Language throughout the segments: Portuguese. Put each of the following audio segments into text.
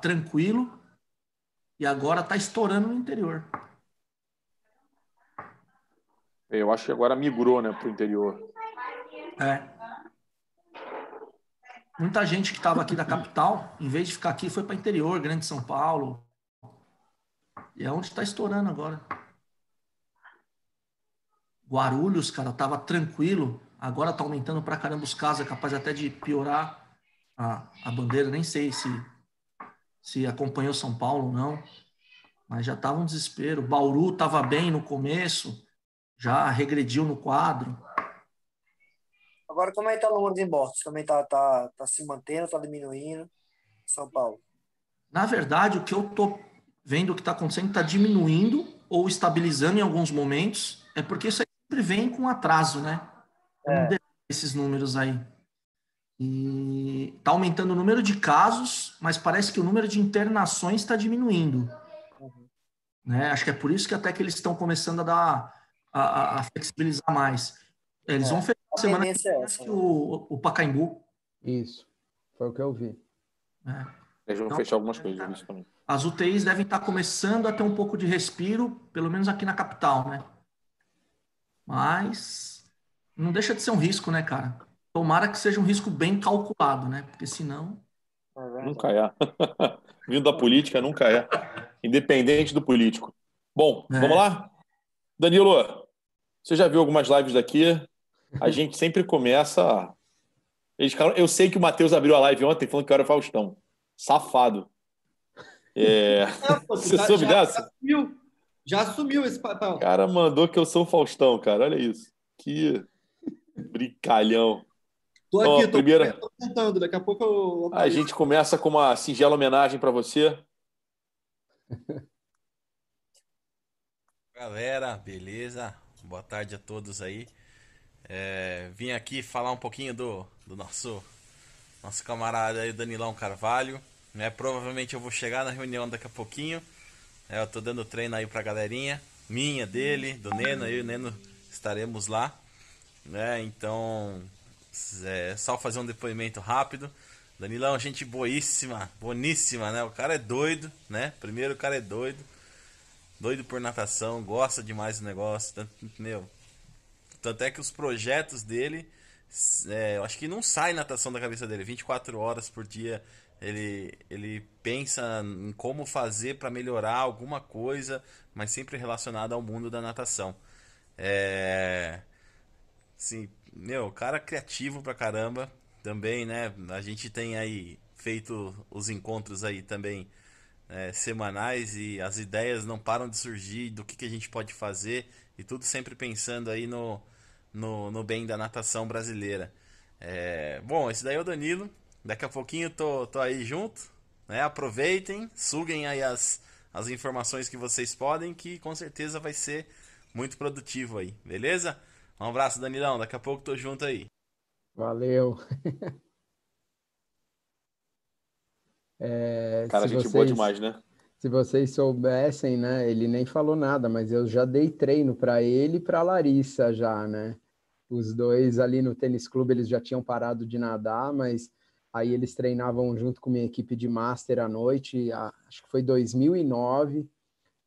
tranquilo e agora está estourando no interior. Eu acho que agora migrou né, para o interior. É. Muita gente que estava aqui da capital, em vez de ficar aqui, foi para interior, Grande São Paulo. E é onde está estourando agora. Guarulhos, cara, estava tranquilo. Agora está aumentando para caramba os casos, é capaz até de piorar a, a bandeira. Nem sei se se acompanhou São Paulo ou não, mas já estava um desespero. Bauru estava bem no começo, já regrediu no quadro. Agora, como é que está o número de mortes? Também está tá, tá se mantendo, está diminuindo? São Paulo. Na verdade, o que eu estou vendo que está acontecendo está diminuindo ou estabilizando em alguns momentos, é porque isso sempre vem com atraso, né? É. Esses números aí. E está aumentando o número de casos, mas parece que o número de internações está diminuindo. Uhum. Né? Acho que é por isso que até que eles estão começando a dar a, a, flexibilizar mais. Eles é, vão fechar a semana que, é essa, né? o, o Pacaembu. Isso, foi o que eu vi. É. Eles vão então, fechar algumas coisas tá. nisso também. As UTIs devem estar tá começando a ter um pouco de respiro, pelo menos aqui na capital, né? Mas não deixa de ser um risco, né, cara? Tomara que seja um risco bem calculado, né? Porque senão. É nunca é. Vindo da política, nunca é. Independente do político. Bom, é. vamos lá? Danilo, você já viu algumas lives daqui? A gente sempre começa. Eu sei que o Matheus abriu a live ontem falando que era o Faustão. Safado. É... você soube já, dessa? Já assumiu. já esse papel. O cara mandou que eu sou o Faustão, cara. Olha isso. Que brincalhão. Tô aqui, oh, primeira... tô tentando, daqui a pouco eu... Ah, a gente começa com uma singela homenagem para você. Galera, beleza? Boa tarde a todos aí. É, vim aqui falar um pouquinho do, do nosso, nosso camarada aí, Danilão Carvalho. Né? Provavelmente eu vou chegar na reunião daqui a pouquinho. É, eu tô dando treino aí pra galerinha. Minha, dele, do Neno, eu e o Neno estaremos lá. Né? Então, é só fazer um depoimento rápido. Danilão, gente boíssima, boníssima, né? O cara é doido, né? Primeiro, o cara é doido. Doido por natação, gosta demais do negócio. Tanto, meu, tanto é que os projetos dele, é, eu acho que não sai natação da cabeça dele. 24 horas por dia ele, ele pensa em como fazer para melhorar alguma coisa, mas sempre relacionado ao mundo da natação. É, assim, meu, cara criativo pra caramba. Também, né? A gente tem aí feito os encontros aí também é, semanais e as ideias não param de surgir do que, que a gente pode fazer e tudo sempre pensando aí no, no, no bem da natação brasileira. É, bom, esse daí é o Danilo. Daqui a pouquinho tô, tô aí junto. Né? Aproveitem, suguem aí as, as informações que vocês podem, que com certeza vai ser muito produtivo aí, beleza? Um abraço, Danilão. Daqui a pouco tô junto aí. Valeu. é, Cara, a gente vocês, boa demais, né? Se vocês soubessem, né? Ele nem falou nada, mas eu já dei treino para ele e para Larissa já, né? Os dois ali no tênis clube, eles já tinham parado de nadar, mas aí eles treinavam junto com minha equipe de master à noite, acho que foi 2009,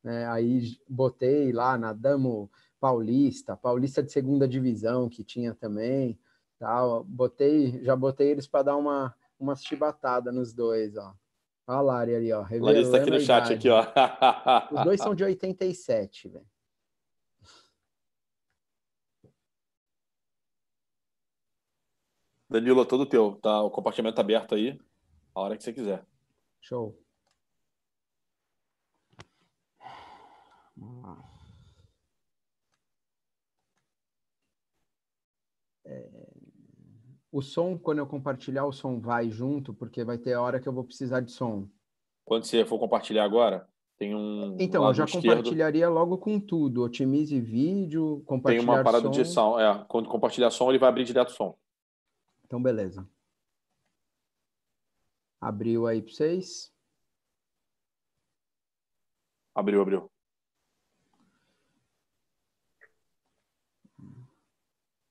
né? Aí botei lá, nadamos Paulista, Paulista de segunda divisão que tinha também, tal. Botei, já botei eles para dar uma uma chibatada nos dois, ó. Olha a Lari ali, ó. Larissa tá aqui no chat aqui, ó. Os dois são de 87, velho. Danilo, é todo teu, tá? O compartimento tá aberto aí, a hora que você quiser. Show. Vamos lá. é, o som, quando eu compartilhar, o som vai junto, porque vai ter a hora que eu vou precisar de som. Quando você for compartilhar agora, tem um. Então, eu já esquerdo. compartilharia logo com tudo. Otimize vídeo, compartilhar. Tem uma parada som. de som. É, quando compartilhar som, ele vai abrir direto o som. Então, beleza. Abriu aí para vocês. Abriu, abriu.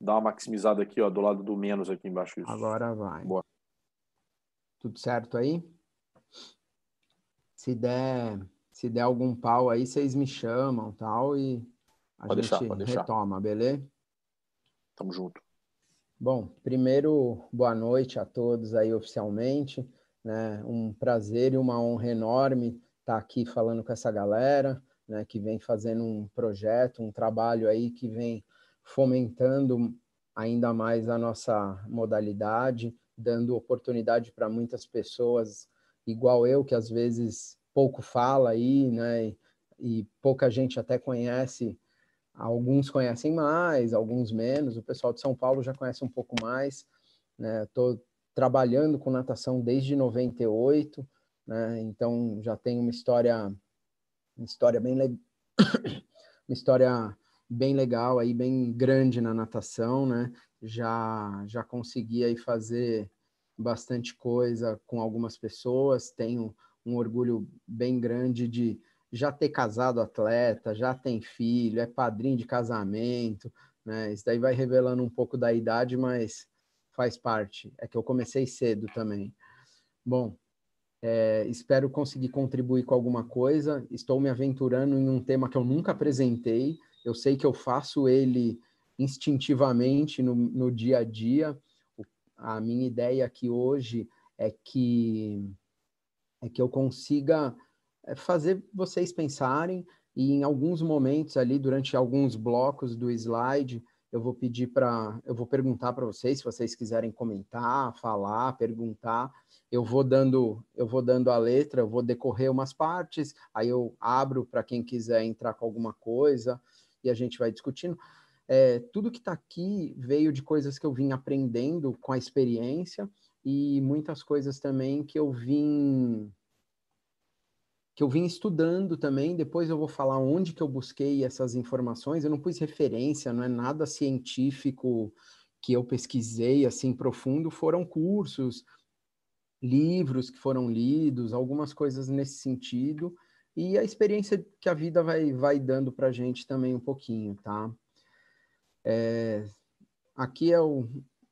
Dá uma maximizada aqui, ó, do lado do menos aqui embaixo. Isso. Agora vai. Boa. Tudo certo aí? Se der, se der algum pau aí, vocês me chamam, tal, e a pode gente deixar, retoma, beleza? Tamo junto. Bom, primeiro, boa noite a todos aí oficialmente. Né? Um prazer e uma honra enorme estar tá aqui falando com essa galera, né? Que vem fazendo um projeto, um trabalho aí que vem fomentando ainda mais a nossa modalidade, dando oportunidade para muitas pessoas, igual eu, que às vezes pouco fala aí, né? E, e pouca gente até conhece. Alguns conhecem mais, alguns menos. O pessoal de São Paulo já conhece um pouco mais. Né? Tô trabalhando com natação desde 98, né? Então já tem uma história, uma história bem legal, uma história bem legal aí, bem grande na natação, né? Já já consegui aí fazer bastante coisa com algumas pessoas, tenho um orgulho bem grande de já ter casado atleta, já tem filho, é padrinho de casamento, né? Isso daí vai revelando um pouco da idade, mas faz parte. É que eu comecei cedo também. Bom, é, espero conseguir contribuir com alguma coisa. Estou me aventurando em um tema que eu nunca apresentei, eu sei que eu faço ele instintivamente no, no dia a dia. A minha ideia aqui hoje é que é que eu consiga é, fazer vocês pensarem e em alguns momentos ali durante alguns blocos do slide eu vou pedir para eu vou perguntar para vocês se vocês quiserem comentar, falar, perguntar, eu vou dando eu vou dando a letra, eu vou decorrer umas partes, aí eu abro para quem quiser entrar com alguma coisa e a gente vai discutindo. É, tudo que está aqui veio de coisas que eu vim aprendendo com a experiência e muitas coisas também que eu vim que eu vim estudando também, depois eu vou falar onde que eu busquei essas informações. Eu não pus referência, não é nada científico que eu pesquisei assim profundo, foram cursos, livros que foram lidos, algumas coisas nesse sentido e a experiência que a vida vai, vai dando para a gente também um pouquinho, tá? É, aqui é o,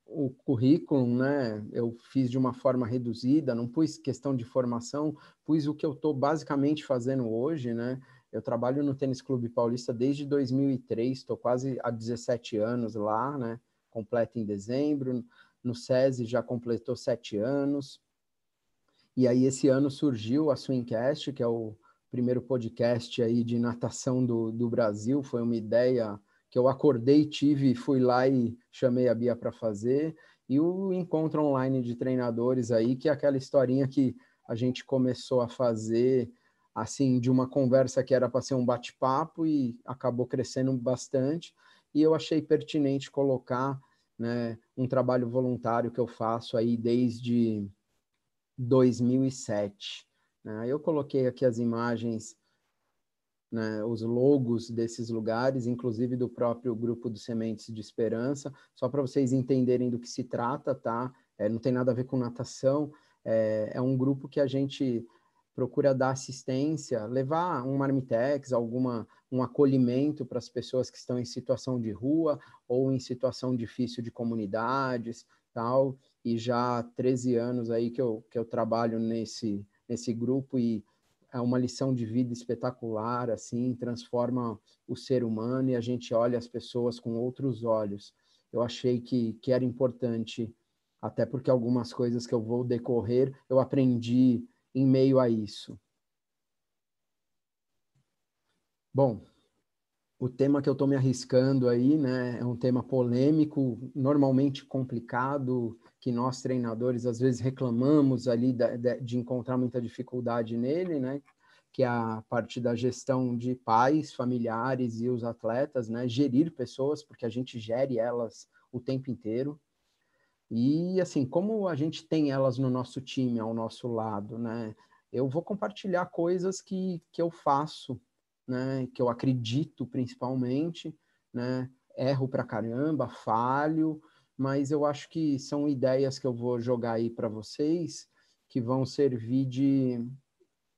o currículo, né? Eu fiz de uma forma reduzida, não pus questão de formação, pus o que eu estou basicamente fazendo hoje, né? Eu trabalho no Tênis Clube Paulista desde 2003, estou quase há 17 anos lá, né? completo em dezembro. No SESI já completou sete anos. E aí esse ano surgiu a Swingcast, que é o, primeiro podcast aí de natação do, do Brasil. Foi uma ideia que eu acordei, tive, fui lá e chamei a Bia para fazer. E o encontro online de treinadores aí, que é aquela historinha que a gente começou a fazer, assim, de uma conversa que era para ser um bate-papo e acabou crescendo bastante. E eu achei pertinente colocar né, um trabalho voluntário que eu faço aí desde 2007 né? Eu coloquei aqui as imagens, né, os logos desses lugares, inclusive do próprio grupo dos Sementes de Esperança, só para vocês entenderem do que se trata, tá? É, não tem nada a ver com natação, é, é um grupo que a gente procura dar assistência, levar um marmitex, alguma um acolhimento para as pessoas que estão em situação de rua ou em situação difícil de comunidades, tal. E já há 13 anos aí que eu, que eu trabalho nesse nesse grupo e é uma lição de vida espetacular, assim, transforma o ser humano e a gente olha as pessoas com outros olhos. Eu achei que, que era importante, até porque algumas coisas que eu vou decorrer, eu aprendi em meio a isso. Bom, o tema que eu estou me arriscando aí, né, é um tema polêmico, normalmente complicado, que nós treinadores às vezes reclamamos ali de, de, encontrar muita dificuldade nele, né, que é a parte da gestão de pais, familiares e os atletas, né, gerir pessoas, porque a gente gere elas o tempo inteiro. E assim, como a gente tem elas no nosso time, ao nosso lado, né, eu vou compartilhar coisas que, que eu faço né, que eu acredito principalmente, né, erro pra caramba, falho, mas eu acho que são ideias que eu vou jogar aí para vocês que vão servir de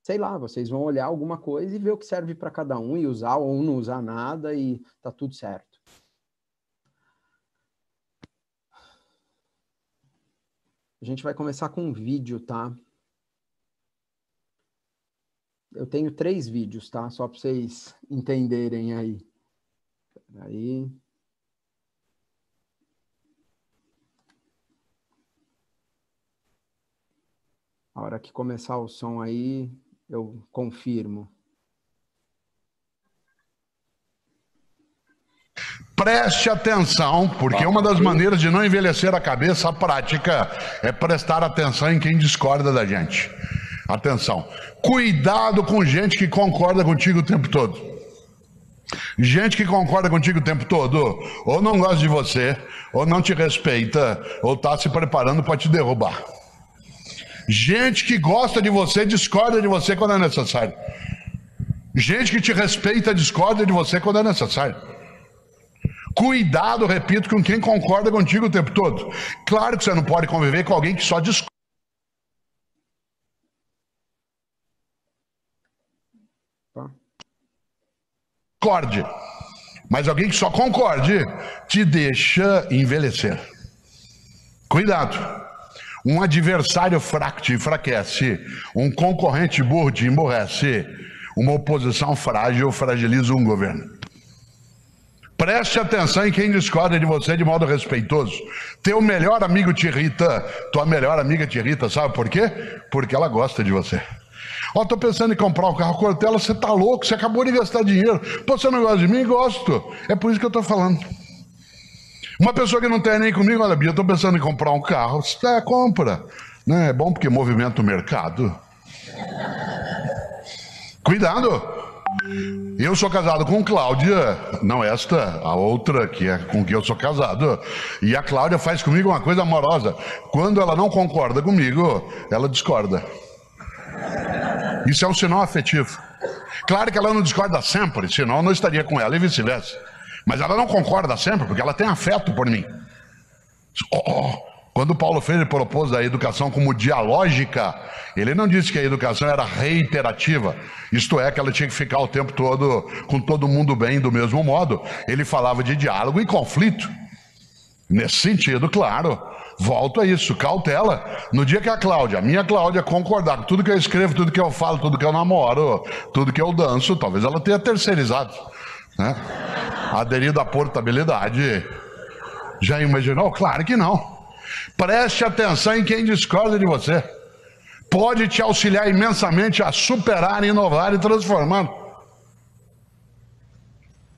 sei lá, vocês vão olhar alguma coisa e ver o que serve para cada um e usar ou não usar nada e tá tudo certo. A gente vai começar com um vídeo, tá? eu tenho três vídeos, tá? Só para vocês entenderem aí. Aí. A hora que começar o som aí, eu confirmo. Preste atenção, porque uma das maneiras de não envelhecer a cabeça, a prática, é prestar atenção em quem discorda da gente. Atenção. Cuidado com gente que concorda contigo o tempo todo. Gente que concorda contigo o tempo todo, ou não gosta de você, ou não te respeita, ou está se preparando para te derrubar. Gente que gosta de você, discorda de você quando é necessário. Gente que te respeita, discorda de você quando é necessário. Cuidado, repito, com quem concorda contigo o tempo todo. Claro que você não pode conviver com alguém que só discorda. concorde. Mas alguém que só concorde te deixa envelhecer. Cuidado. Um adversário fraco te enfraquece, um concorrente burro te emborrece, uma oposição frágil fragiliza um governo. Preste atenção em quem discorda de você de modo respeitoso. Teu melhor amigo te irrita, tua melhor amiga te irrita, sabe por quê? Porque ela gosta de você. Ó, tô pensando em comprar um carro Cortella, você tá louco, você acabou de gastar dinheiro. Pô, você não gosta de mim? Gosto. É por isso que eu tô falando. Uma pessoa que não tem nem comigo, olha, Bia, tô pensando em comprar um carro. Você É, compra. Né? É bom porque movimenta o mercado. Cuidado! Eu sou casado com Cláudia, não esta, a outra que é com quem eu sou casado. E a Cláudia faz comigo uma coisa amorosa. Quando ela não concorda comigo, ela discorda. Isso é um sinal afetivo. Claro que ela não discorda sempre, senão eu não estaria com ela e vice-versa. Mas ela não concorda sempre, porque ela tem afeto por mim. Oh, oh. Quando Paulo Freire propôs a educação como dialógica, ele não disse que a educação era reiterativa, isto é, que ela tinha que ficar o tempo todo com todo mundo bem do mesmo modo. Ele falava de diálogo e conflito. Nesse sentido, claro, Volto a isso, cautela. No dia que a Cláudia, a minha Cláudia, concordar com tudo que eu escrevo, tudo que eu falo, tudo que eu namoro, tudo que eu danço, talvez ela tenha terceirizado. Né? Aderido à portabilidade. Já imaginou? Claro que não. Preste atenção em quem discorda de você. Pode te auxiliar imensamente a superar, inovar e transformar.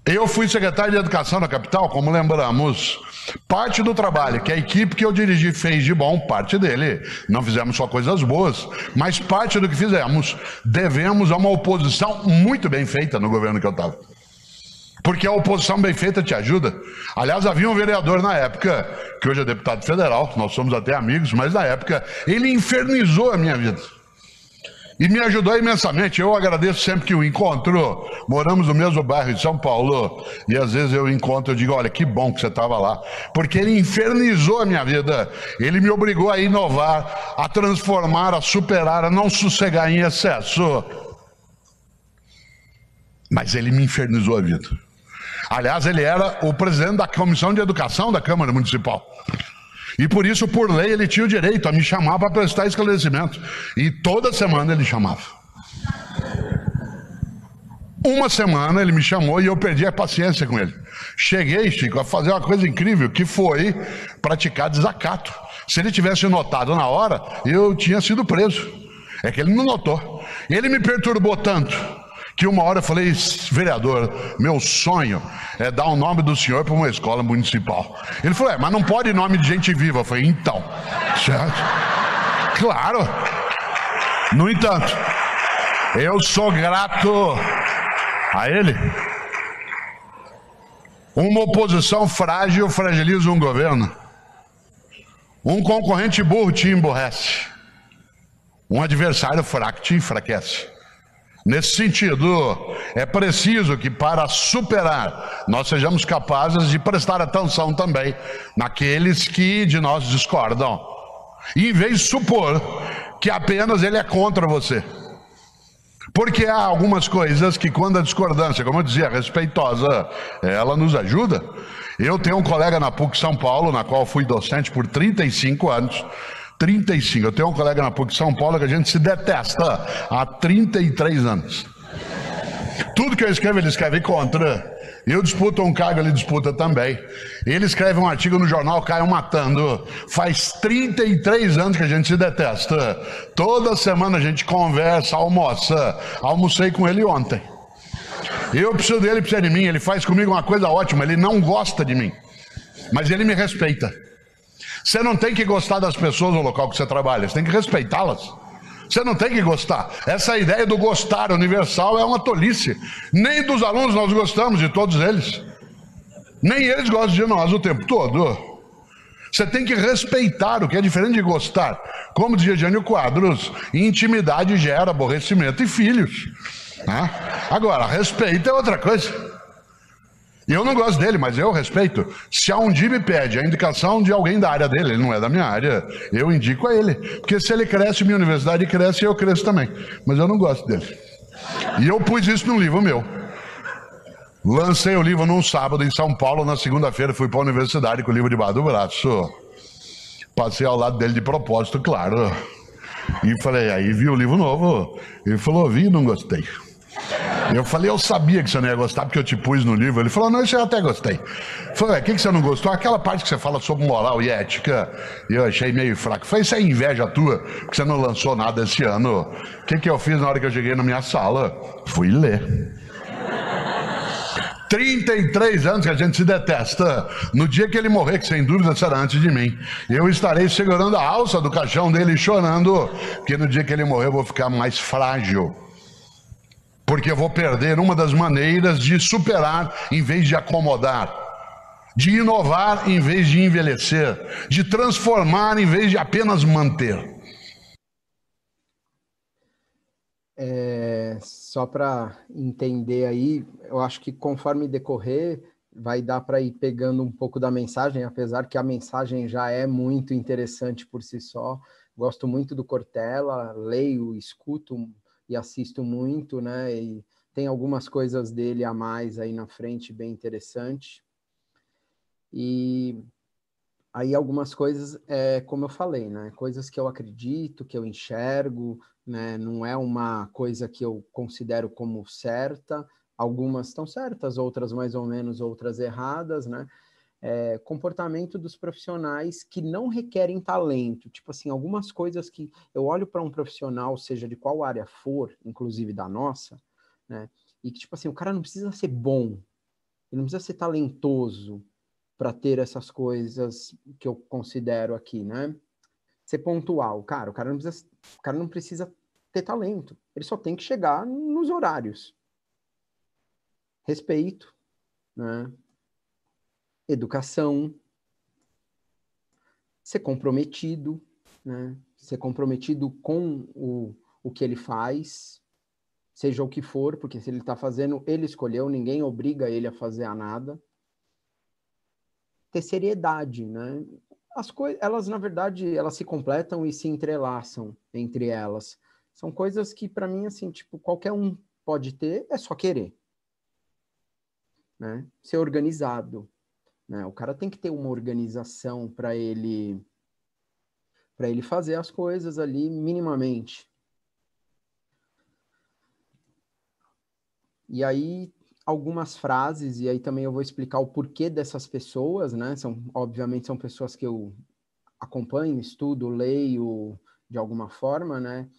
Eu fui secretário de Educação na capital, como lembramos, Parte do trabalho que a equipe que eu dirigi fez de bom, parte dele. Não fizemos só coisas boas, mas parte do que fizemos devemos a uma oposição muito bem feita no governo que eu estava. Porque a oposição bem feita te ajuda. Aliás, havia um vereador na época, que hoje é deputado federal, nós somos até amigos, mas na época, ele infernizou a minha vida e me ajudou imensamente. Eu agradeço sempre que o encontro. Moramos no mesmo bairro de São Paulo e às vezes eu encontro e digo: olha, que bom que você estava lá, porque ele infernizou a minha vida. Ele me obrigou a inovar, a transformar, a superar, a não sossegar em excesso. Mas ele me infernizou a vida. Aliás, ele era o presidente da Comissão de Educação da Câmara Municipal. E por isso, por lei, ele tinha o direito a me chamar para prestar esclarecimento. E toda semana ele chamava. Uma semana ele me chamou e eu perdi a paciência com ele. Cheguei, Chico, a fazer uma coisa incrível, que foi praticar desacato. Se ele tivesse notado na hora, eu tinha sido preso. É que ele não notou. Ele me perturbou tanto que uma hora eu falei, vereador, meu sonho é dar o nome do senhor para uma escola municipal. Ele falou, é, mas não pode nome de gente viva. Eu falei, então. Certo? Claro. No entanto, eu sou grato a ele. Uma oposição frágil fragiliza um governo. Um concorrente burro te emborrece. Um adversário fraco te enfraquece. Nesse sentido, é preciso que para superar, nós sejamos capazes de prestar atenção também naqueles que de nós discordam. E em vez de supor que apenas ele é contra você. Porque há algumas coisas que, quando a discordância, como eu dizia, é respeitosa, ela nos ajuda. Eu tenho um colega na PUC São Paulo, na qual fui docente por 35 anos, 35. Eu tenho um colega na PUC de São Paulo que a gente se detesta há 33 anos. Tudo que eu escrevo, ele escreve contra. Eu disputo um cargo, ele disputa também. Ele escreve um artigo no jornal, Caio Matando. Faz 33 anos que a gente se detesta. Toda semana a gente conversa, almoça. Almocei com ele ontem. Eu preciso dele, precisa de mim. Ele faz comigo uma coisa ótima. Ele não gosta de mim, mas ele me respeita. Você não tem que gostar das pessoas no local que você trabalha, você tem que respeitá-las. Você não tem que gostar. Essa ideia do gostar universal é uma tolice. Nem dos alunos nós gostamos de todos eles. Nem eles gostam de nós o tempo todo. Você tem que respeitar o que é diferente de gostar. Como dizia Jânio Quadros, intimidade gera aborrecimento e filhos. Né? Agora, respeito é outra coisa. Eu não gosto dele, mas eu respeito. Se a Undi me pede a indicação de alguém da área dele, ele não é da minha área, eu indico a ele. Porque se ele cresce, minha universidade cresce e eu cresço também. Mas eu não gosto dele. E eu pus isso num livro meu. Lancei o livro num sábado em São Paulo, na segunda-feira fui para a universidade com o livro debaixo do braço. Passei ao lado dele de propósito, claro. E falei, aí vi o livro novo. Ele falou, vi e não gostei. Eu falei, eu sabia que você não ia gostar porque eu te pus no livro. Ele falou, não, isso eu até gostei. falei, o que, que você não gostou? Aquela parte que você fala sobre moral e ética, eu achei meio fraco. Foi isso é inveja tua, que você não lançou nada esse ano. O que, que eu fiz na hora que eu cheguei na minha sala? Fui ler. 33 anos que a gente se detesta. No dia que ele morrer, que sem dúvida será antes de mim, eu estarei segurando a alça do caixão dele chorando, porque no dia que ele morrer eu vou ficar mais frágil porque eu vou perder uma das maneiras de superar em vez de acomodar, de inovar em vez de envelhecer, de transformar em vez de apenas manter. É, só para entender aí, eu acho que conforme decorrer, vai dar para ir pegando um pouco da mensagem, apesar que a mensagem já é muito interessante por si só. Gosto muito do Cortella, leio, escuto e assisto muito, né? E tem algumas coisas dele a mais aí na frente bem interessante. E aí algumas coisas, é, como eu falei, né? Coisas que eu acredito, que eu enxergo, né? Não é uma coisa que eu considero como certa. Algumas estão certas, outras mais ou menos, outras erradas, né? é, comportamento dos profissionais que não requerem talento. Tipo assim, algumas coisas que eu olho para um profissional, seja de qual área for, inclusive da nossa, né? E que, tipo assim, o cara não precisa ser bom, ele não precisa ser talentoso para ter essas coisas que eu considero aqui, né? Ser pontual. Cara, o cara não precisa, o cara não precisa ter talento, ele só tem que chegar nos horários. Respeito, né? educação, ser comprometido, né? ser comprometido com o, o que ele faz, seja o que for, porque se ele está fazendo, ele escolheu, ninguém obriga ele a fazer a nada. Ter seriedade, né? As coisas, elas na verdade, elas se completam e se entrelaçam entre elas. São coisas que para mim assim, tipo, qualquer um pode ter, é só querer. Né? Ser organizado, né? O cara tem que ter uma organização para ele para ele fazer as coisas ali minimamente. E aí algumas frases e aí também eu vou explicar o porquê dessas pessoas, né? São obviamente são pessoas que eu acompanho, estudo, leio de alguma forma, né?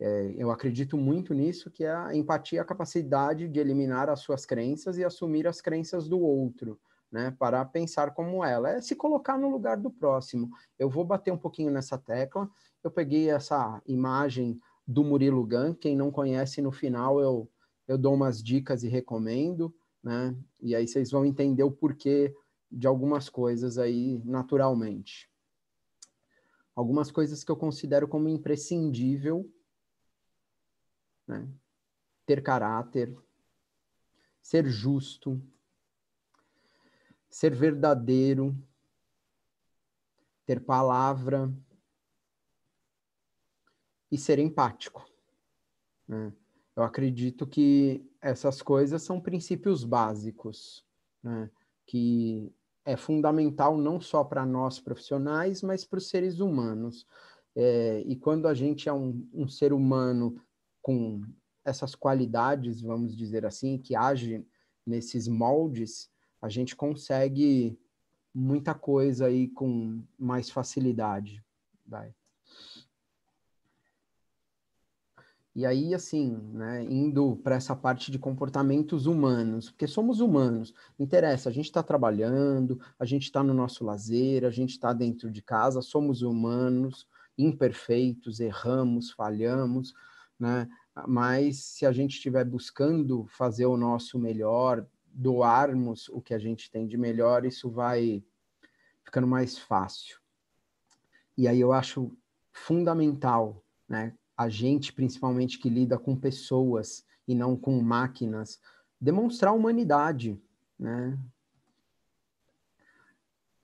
É, eu acredito muito nisso que é a empatia, a capacidade de eliminar as suas crenças e assumir as crenças do outro né, para pensar como ela, é se colocar no lugar do próximo. Eu vou bater um pouquinho nessa tecla. Eu peguei essa imagem do Murilo Gun, quem não conhece, no final eu, eu dou umas dicas e recomendo, né? E aí vocês vão entender o porquê de algumas coisas aí naturalmente. Algumas coisas que eu considero como imprescindível, né? Ter caráter, ser justo, ser verdadeiro, ter palavra e ser empático. Né? Eu acredito que essas coisas são princípios básicos, né? que é fundamental não só para nós profissionais, mas para os seres humanos. É, e quando a gente é um, um ser humano com essas qualidades, vamos dizer assim, que age nesses moldes, a gente consegue muita coisa aí com mais facilidade. Vai. E aí, assim, né, indo para essa parte de comportamentos humanos, porque somos humanos, interessa, a gente está trabalhando, a gente está no nosso lazer, a gente está dentro de casa, somos humanos, imperfeitos, erramos, falhamos, né? Mas se a gente estiver buscando fazer o nosso melhor, doarmos o que a gente tem de melhor, isso vai ficando mais fácil. E aí eu acho fundamental, né? A gente, principalmente que lida com pessoas e não com máquinas, demonstrar humanidade, né?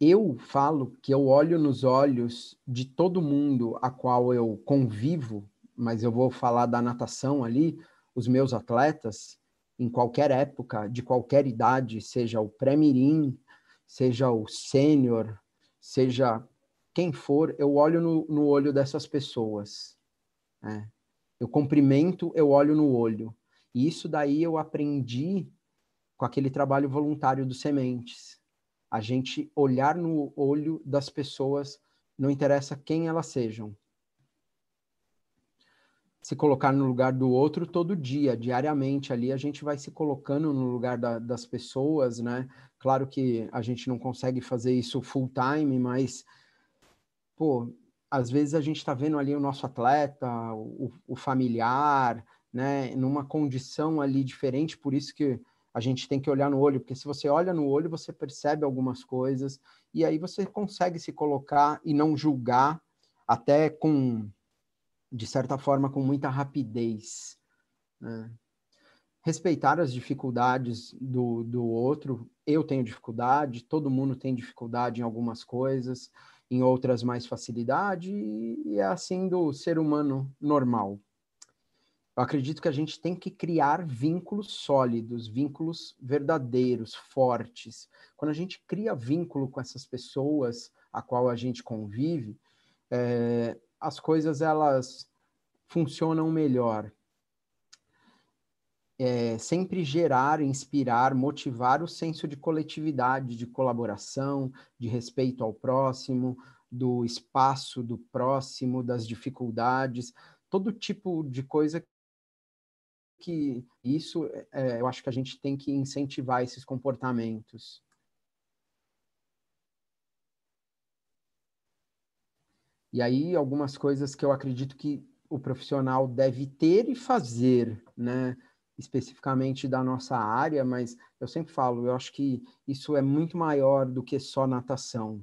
Eu falo que eu olho nos olhos de todo mundo a qual eu convivo, mas eu vou falar da natação ali, os meus atletas, em qualquer época, de qualquer idade, seja o pré-mirim, seja o sênior, seja quem for, eu olho no, no olho dessas pessoas. Né? Eu cumprimento, eu olho no olho. E isso daí eu aprendi com aquele trabalho voluntário dos sementes. A gente olhar no olho das pessoas, não interessa quem elas sejam, se colocar no lugar do outro todo dia, diariamente ali, a gente vai se colocando no lugar da, das pessoas, né? Claro que a gente não consegue fazer isso full time, mas, pô, às vezes a gente está vendo ali o nosso atleta, o, o familiar, né, numa condição ali diferente, por isso que a gente tem que olhar no olho, porque se você olha no olho, você percebe algumas coisas, e aí você consegue se colocar e não julgar, até com de certa forma, com muita rapidez. Né? Respeitar as dificuldades do, do outro. Eu tenho dificuldade, todo mundo tem dificuldade em algumas coisas, em outras mais facilidade, e é assim do ser humano normal. Eu acredito que a gente tem que criar vínculos sólidos, vínculos verdadeiros, fortes. Quando a gente cria vínculo com essas pessoas a qual a gente convive, é, as coisas elas funcionam melhor. É, sempre gerar, inspirar, motivar o senso de coletividade, de colaboração, de respeito ao próximo, do espaço do próximo, das dificuldades, todo tipo de coisa que isso é, eu acho que a gente tem que incentivar esses comportamentos. E aí, algumas coisas que eu acredito que o profissional deve ter e fazer, né? especificamente da nossa área, mas eu sempre falo, eu acho que isso é muito maior do que só natação.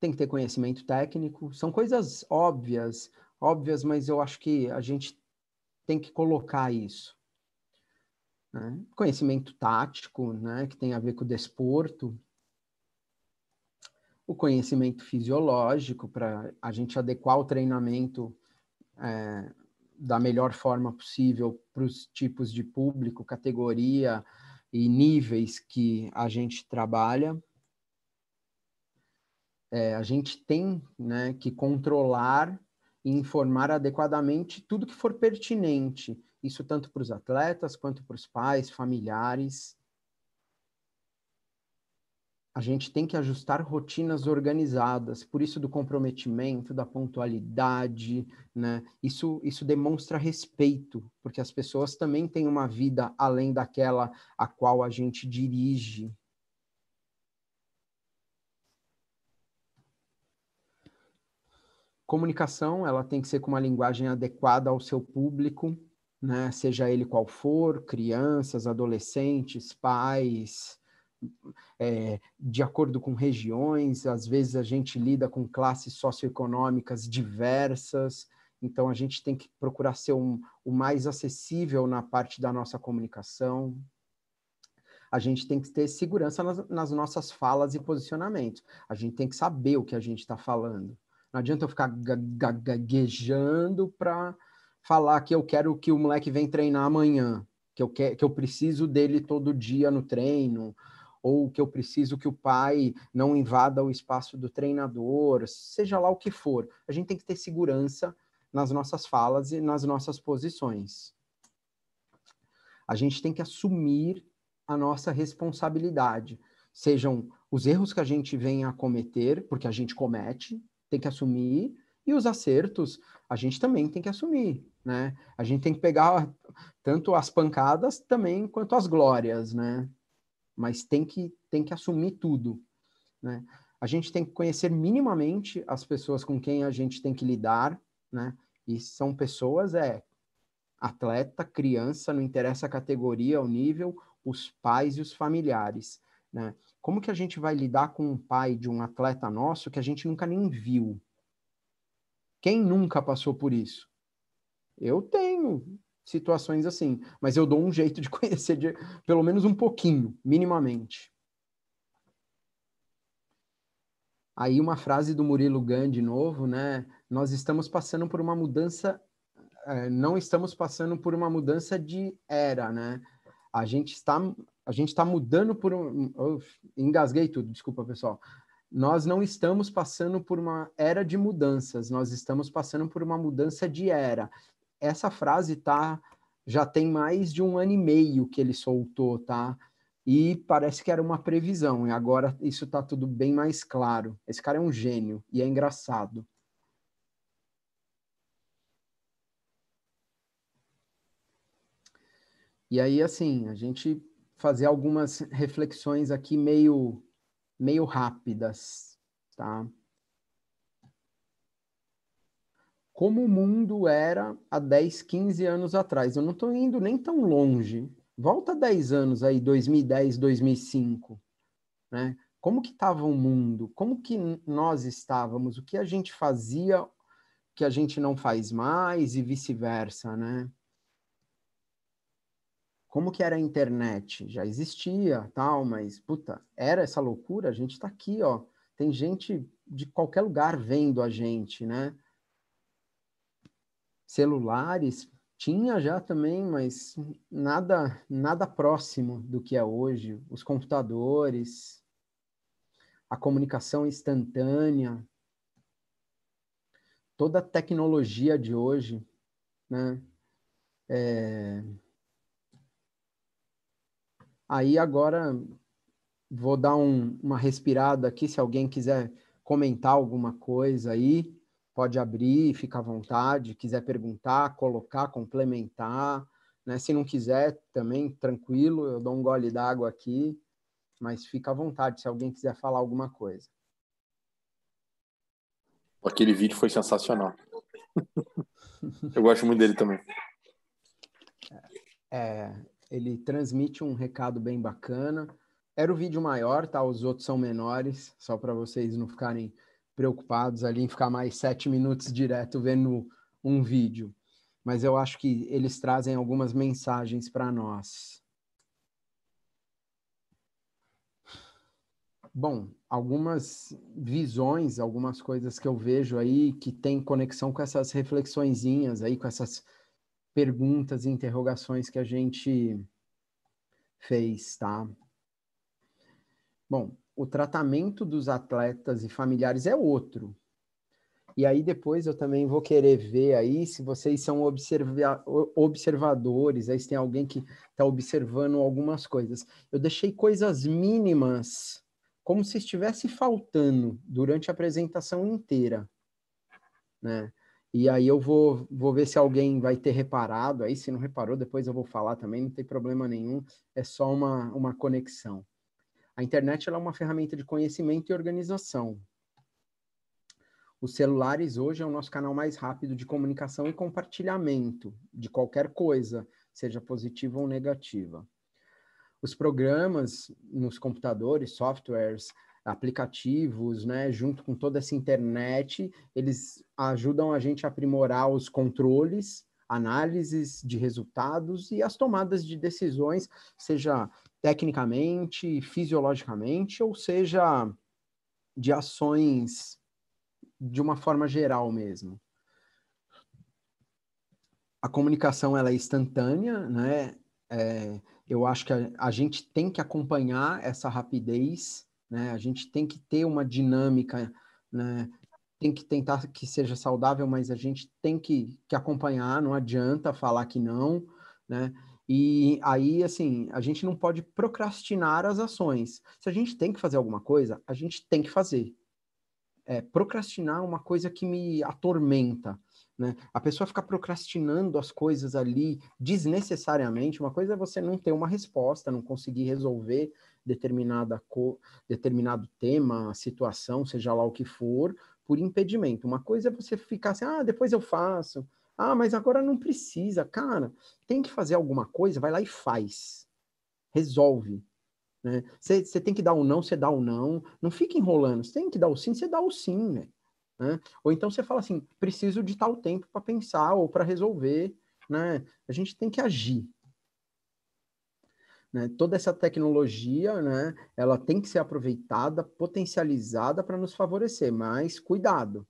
Tem que ter conhecimento técnico, são coisas óbvias, óbvias, mas eu acho que a gente tem que colocar isso. Né? Conhecimento tático, né, que tem a ver com o desporto, o conhecimento fisiológico para a gente adequar o treinamento é, da melhor forma possível para os tipos de público, categoria e níveis que a gente trabalha. É, a gente tem né, que controlar e informar adequadamente tudo que for pertinente, isso tanto para os atletas quanto para os pais, familiares a gente tem que ajustar rotinas organizadas, por isso do comprometimento, da pontualidade, né? Isso, isso demonstra respeito, porque as pessoas também têm uma vida além daquela a qual a gente dirige. Comunicação, ela tem que ser com uma linguagem adequada ao seu público, né? Seja ele qual for, crianças, adolescentes, pais, é, de acordo com regiões, às vezes a gente lida com classes socioeconômicas diversas, então a gente tem que procurar ser um, o mais acessível na parte da nossa comunicação. A gente tem que ter segurança nas, nas nossas falas e posicionamentos. A gente tem que saber o que a gente está falando. Não adianta eu ficar gaguejando para falar que eu quero que o moleque venha treinar amanhã, que eu, que, que eu preciso dele todo dia no treino, ou que eu preciso que o pai não invada o espaço do treinador, seja lá o que for. A gente tem que ter segurança nas nossas falas e nas nossas posições. A gente tem que assumir a nossa responsabilidade, sejam os erros que a gente vem a cometer, porque a gente comete, tem que assumir, e os acertos a gente também tem que assumir, né? A gente tem que pegar tanto as pancadas também quanto as glórias, né? mas tem que, tem que assumir tudo. Né? A gente tem que conhecer minimamente as pessoas com quem a gente tem que lidar, né? E são pessoas, é atleta, criança, não interessa a categoria, o nível, os pais e os familiares, né? Como que a gente vai lidar com um pai de um atleta nosso que a gente nunca nem viu? Quem nunca passou por isso? Eu tenho situações assim. Mas eu dou um jeito de conhecer de, pelo menos um pouquinho, minimamente. Aí uma frase do Murilo Gann de novo, né? Nós estamos passando por uma mudança, é, não estamos passando por uma mudança de era, né? A gente está, a gente está mudando por um, engasguei tudo, desculpa pessoal. Nós não estamos passando por uma era de mudanças, nós estamos passando por uma mudança de era essa frase tá já tem mais de um ano e meio que ele soltou, tá? E parece que era uma previsão, e agora isso tá tudo bem mais claro. Esse cara é um gênio e é engraçado. E aí, assim, a gente fazer algumas reflexões aqui meio, meio rápidas, tá? como o mundo era há 10, 15 anos atrás. Eu não estou indo nem tão longe. Volta 10 anos aí, 2010, 2005, né? Como que estava o mundo? Como que nós estávamos? O que a gente fazia que a gente não faz mais e vice-versa, né? Como que era a internet? Já existia, tal, mas puta, era essa loucura, a gente está aqui, ó. Tem gente de qualquer lugar vendo a gente, né? celulares tinha já também, mas nada nada próximo do que é hoje. Os computadores, a comunicação instantânea, toda a tecnologia de hoje, né? É... Aí agora vou dar um, uma respirada aqui, se alguém quiser comentar alguma coisa aí pode abrir, fica à vontade, quiser perguntar, colocar, complementar, né? Se não quiser, também tranquilo, eu dou um gole d'água aqui, mas fica à vontade se alguém quiser falar alguma coisa. Aquele vídeo foi sensacional. eu gosto muito dele também. É, ele transmite um recado bem bacana. Era o vídeo maior, tá? Os outros são menores, só para vocês não ficarem preocupados ali em ficar mais sete minutos direto vendo um vídeo. Mas eu acho que eles trazem algumas mensagens para nós. Bom, algumas visões, algumas coisas que eu vejo aí que tem conexão com essas reflexõezinhas aí, com essas perguntas e interrogações que a gente fez, tá? Bom, o tratamento dos atletas e familiares é outro. E aí depois eu também vou querer ver aí se vocês são observa observadores, aí se tem alguém que está observando algumas coisas. Eu deixei coisas mínimas, como se estivesse faltando durante a apresentação inteira, né? E aí eu vou, vou ver se alguém vai ter reparado, aí se não reparou, depois eu vou falar também, não tem problema nenhum, é só uma, uma conexão. A internet é uma ferramenta de conhecimento e organização. Os celulares hoje é o nosso canal mais rápido de comunicação e compartilhamento de qualquer coisa, seja positiva ou negativa. Os programas nos computadores, softwares, aplicativos, né, junto com toda essa internet, eles ajudam a gente a aprimorar os controles, análises de resultados e as tomadas de decisões, seja tecnicamente, fisiologicamente, ou seja, de ações de uma forma geral mesmo. A comunicação ela é instantânea, né? É, eu acho que a, a, gente tem que acompanhar essa rapidez, né? A gente tem que ter uma dinâmica, né? Tem que tentar que seja saudável, mas a gente tem que, que acompanhar, não adianta falar que não, né? E aí, assim, a gente não pode procrastinar as ações. Se a gente tem que fazer alguma coisa, a gente tem que fazer. É, procrastinar é uma coisa que me atormenta. Né? A pessoa ficar procrastinando as coisas ali desnecessariamente. Uma coisa é você não ter uma resposta, não conseguir resolver determinada co... determinado tema, situação, seja lá o que for, por impedimento. Uma coisa é você ficar assim, ah, depois eu faço. Ah, mas agora não precisa, cara. Tem que fazer alguma coisa, vai lá e faz. Resolve. Você né? tem que dar o um não, você dá o um não. Não fica enrolando. Você tem que dar o um sim, você dá o sim, né? né? Ou então você fala assim, preciso de tal tempo para pensar ou para resolver, né? A gente tem que agir. Né? Toda essa tecnologia, né? Ela tem que ser aproveitada, potencializada para nos favorecer, mas cuidado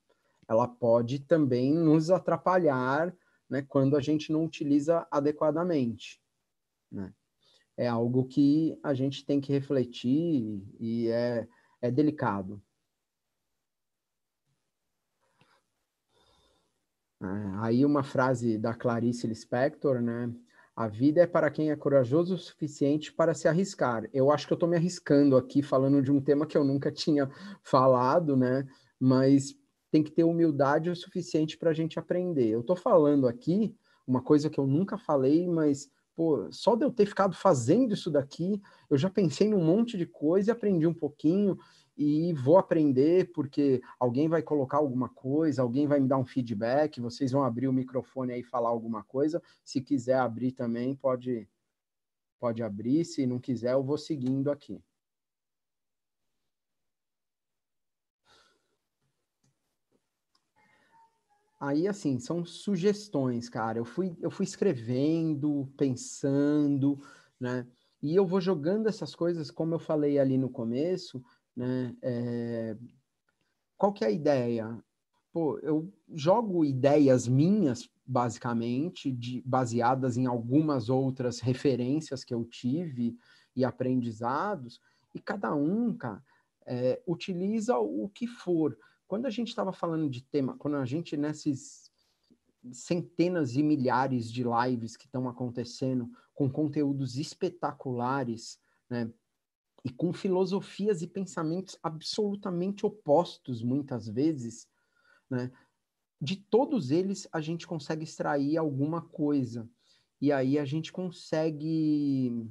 ela pode também nos atrapalhar né, quando a gente não utiliza adequadamente. Né? É algo que a gente tem que refletir e é, é delicado. É, aí uma frase da Clarice Lispector, né? A vida é para quem é corajoso o suficiente para se arriscar. Eu acho que eu estou me arriscando aqui falando de um tema que eu nunca tinha falado, né? Mas tem que ter humildade o suficiente para a gente aprender. Eu estou falando aqui uma coisa que eu nunca falei, mas pô, só de eu ter ficado fazendo isso daqui, eu já pensei num monte de coisa e aprendi um pouquinho e vou aprender porque alguém vai colocar alguma coisa, alguém vai me dar um feedback, vocês vão abrir o microfone aí e falar alguma coisa. Se quiser abrir também, pode pode abrir, se não quiser eu vou seguindo aqui. Aí, assim, são sugestões, cara. Eu fui, eu fui escrevendo, pensando, né? E eu vou jogando essas coisas, como eu falei ali no começo, né? É... Qual que é a ideia? Pô, eu jogo ideias minhas, basicamente, de, baseadas em algumas outras referências que eu tive e aprendizados, e cada um, cara, é, utiliza o que for. Quando a gente estava falando de tema, quando a gente nesses né, centenas e milhares de lives que estão acontecendo com conteúdos espetaculares, né? E com filosofias e pensamentos absolutamente opostos muitas vezes, né? De todos eles a gente consegue extrair alguma coisa. E aí a gente consegue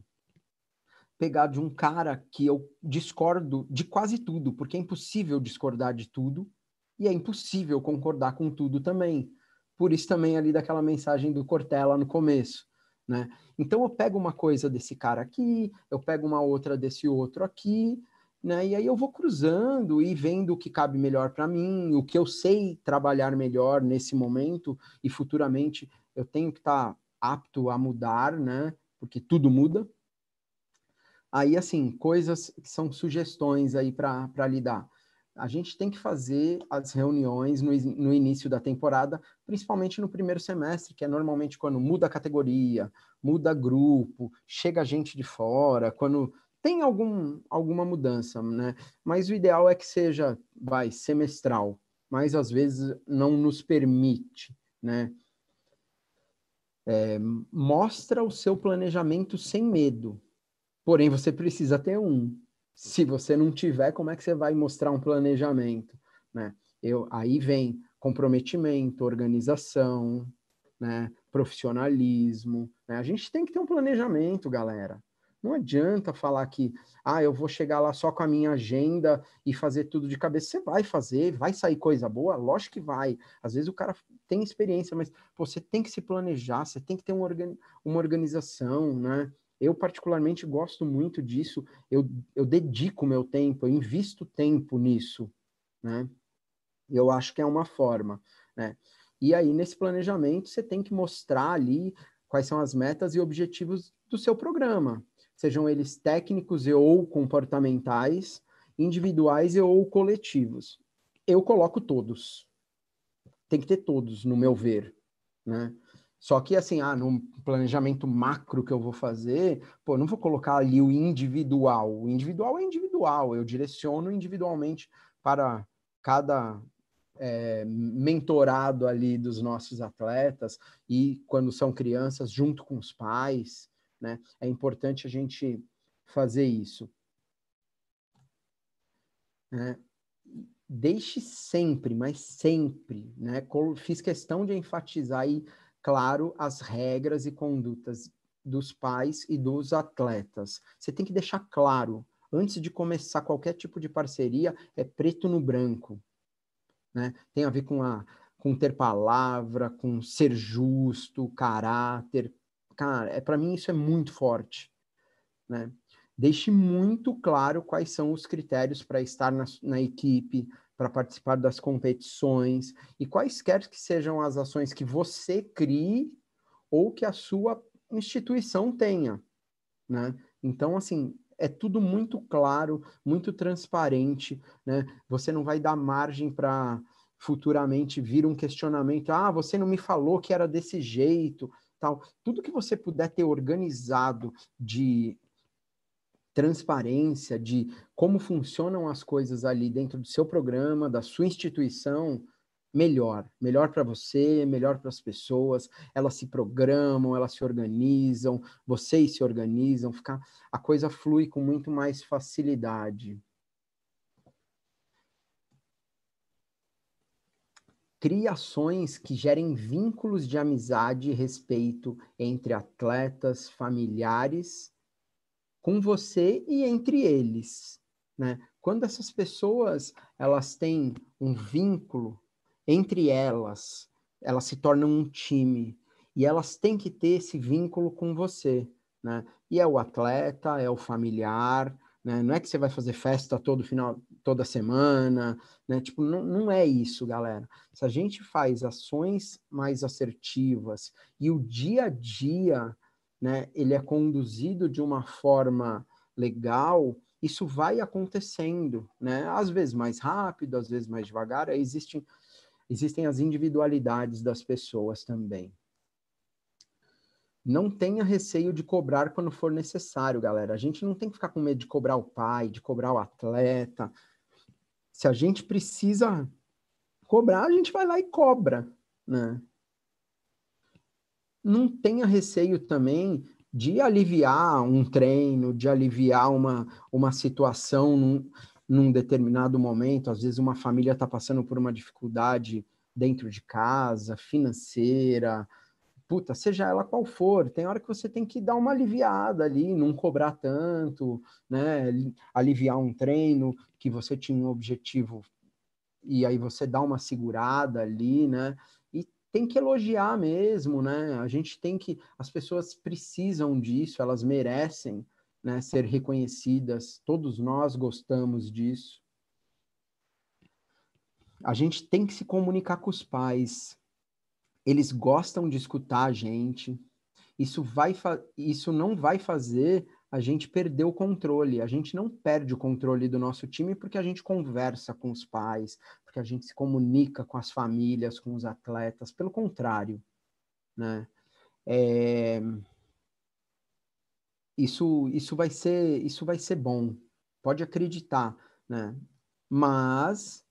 pegar de um cara que eu discordo de quase tudo, porque é impossível discordar de tudo e é impossível concordar com tudo também. Por isso também ali daquela mensagem do Cortella no começo, né? Então eu pego uma coisa desse cara aqui, eu pego uma outra desse outro aqui, né? E aí eu vou cruzando e vendo o que cabe melhor para mim, o que eu sei trabalhar melhor nesse momento e futuramente eu tenho que estar tá apto a mudar, né? Porque tudo muda, Aí, assim, coisas que são sugestões aí para lidar. A gente tem que fazer as reuniões no, no início da temporada, principalmente no primeiro semestre, que é normalmente quando muda a categoria, muda grupo, chega gente de fora, quando tem algum, alguma mudança, né? Mas o ideal é que seja, vai, semestral, mas às vezes não nos permite, né? É, mostra o seu planejamento sem medo, Porém, você precisa ter um. Se você não tiver, como é que você vai mostrar um planejamento? Né? Eu, aí vem comprometimento, organização, né? profissionalismo. Né? A gente tem que ter um planejamento, galera. Não adianta falar que, ah, eu vou chegar lá só com a minha agenda e fazer tudo de cabeça. Você vai fazer, vai sair coisa boa? Lógico que vai. Às vezes o cara tem experiência, mas pô, você tem que se planejar, você tem que ter um uma organização, né? Eu, particularmente, gosto muito disso. Eu, eu dedico meu tempo, eu invisto tempo nisso, né? Eu acho que é uma forma, né? E aí, nesse planejamento, você tem que mostrar ali quais são as metas e objetivos do seu programa, sejam eles técnicos e ou comportamentais, individuais e ou coletivos. Eu coloco todos. Tem que ter todos, no meu ver, né? Só que assim, ah, num planejamento macro que eu vou fazer, pô, não vou colocar ali o individual. O individual é individual, eu direciono individualmente para cada é, mentorado ali dos nossos atletas e quando são crianças, junto com os pais, né? É importante a gente fazer isso. Né? Deixe sempre, mas sempre, né? Fiz questão de enfatizar aí claro, as regras e condutas dos pais e dos atletas. Você tem que deixar claro, antes de começar qualquer tipo de parceria, é preto no branco. Né? Tem a ver com, a, com ter palavra, com ser justo, caráter. Cara, é, para mim isso é muito forte. Né? Deixe muito claro quais são os critérios para estar na, na equipe, para participar das competições e quaisquer que sejam as ações que você crie ou que a sua instituição tenha, né? Então, assim, é tudo muito claro, muito transparente, né? Você não vai dar margem para futuramente vir um questionamento, ah, você não me falou que era desse jeito, tal. Tudo que você puder ter organizado de transparência de como funcionam as coisas ali dentro do seu programa, da sua instituição, melhor. Melhor para você, melhor para as pessoas. Elas se programam, elas se organizam, vocês se organizam, fica, a coisa flui com muito mais facilidade. Criações que gerem vínculos de amizade e respeito entre atletas, familiares com você e entre eles, né? Quando essas pessoas elas têm um vínculo entre elas, elas se tornam um time e elas têm que ter esse vínculo com você, né? E é o atleta, é o familiar, né? Não é que você vai fazer festa todo final, toda semana, né? Tipo, não, não é isso, galera. Se a gente faz ações mais assertivas e o dia a dia né, ele é conduzido de uma forma legal, isso vai acontecendo, né? Às vezes mais rápido, às vezes mais devagar. existem, existem as individualidades das pessoas também. Não tenha receio de cobrar quando for necessário, galera. A gente não tem que ficar com medo de cobrar o pai, de cobrar o atleta. Se a gente precisa cobrar, a gente vai lá e cobra, né? não tenha receio também de aliviar um treino, de aliviar uma, uma situação num, num determinado momento. Às vezes, uma família está passando por uma dificuldade dentro de casa, financeira, puta, seja ela qual for, tem hora que você tem que dar uma aliviada ali, não cobrar tanto, né? Aliviar um treino que você tinha um objetivo e aí você dá uma segurada ali, né? tem que elogiar mesmo, né? A gente tem que. As pessoas precisam disso, elas merecem né, ser reconhecidas, todos nós gostamos disso. A gente tem que se comunicar com os pais. Eles gostam de escutar a gente. Isso, vai isso não vai fazer a gente perder o controle. A gente não perde o controle do nosso time porque a gente conversa com os pais, porque a gente se comunica com as famílias, com os atletas, pelo contrário, né? É... Isso, isso vai ser, isso vai ser bom. Pode acreditar, né? Mas,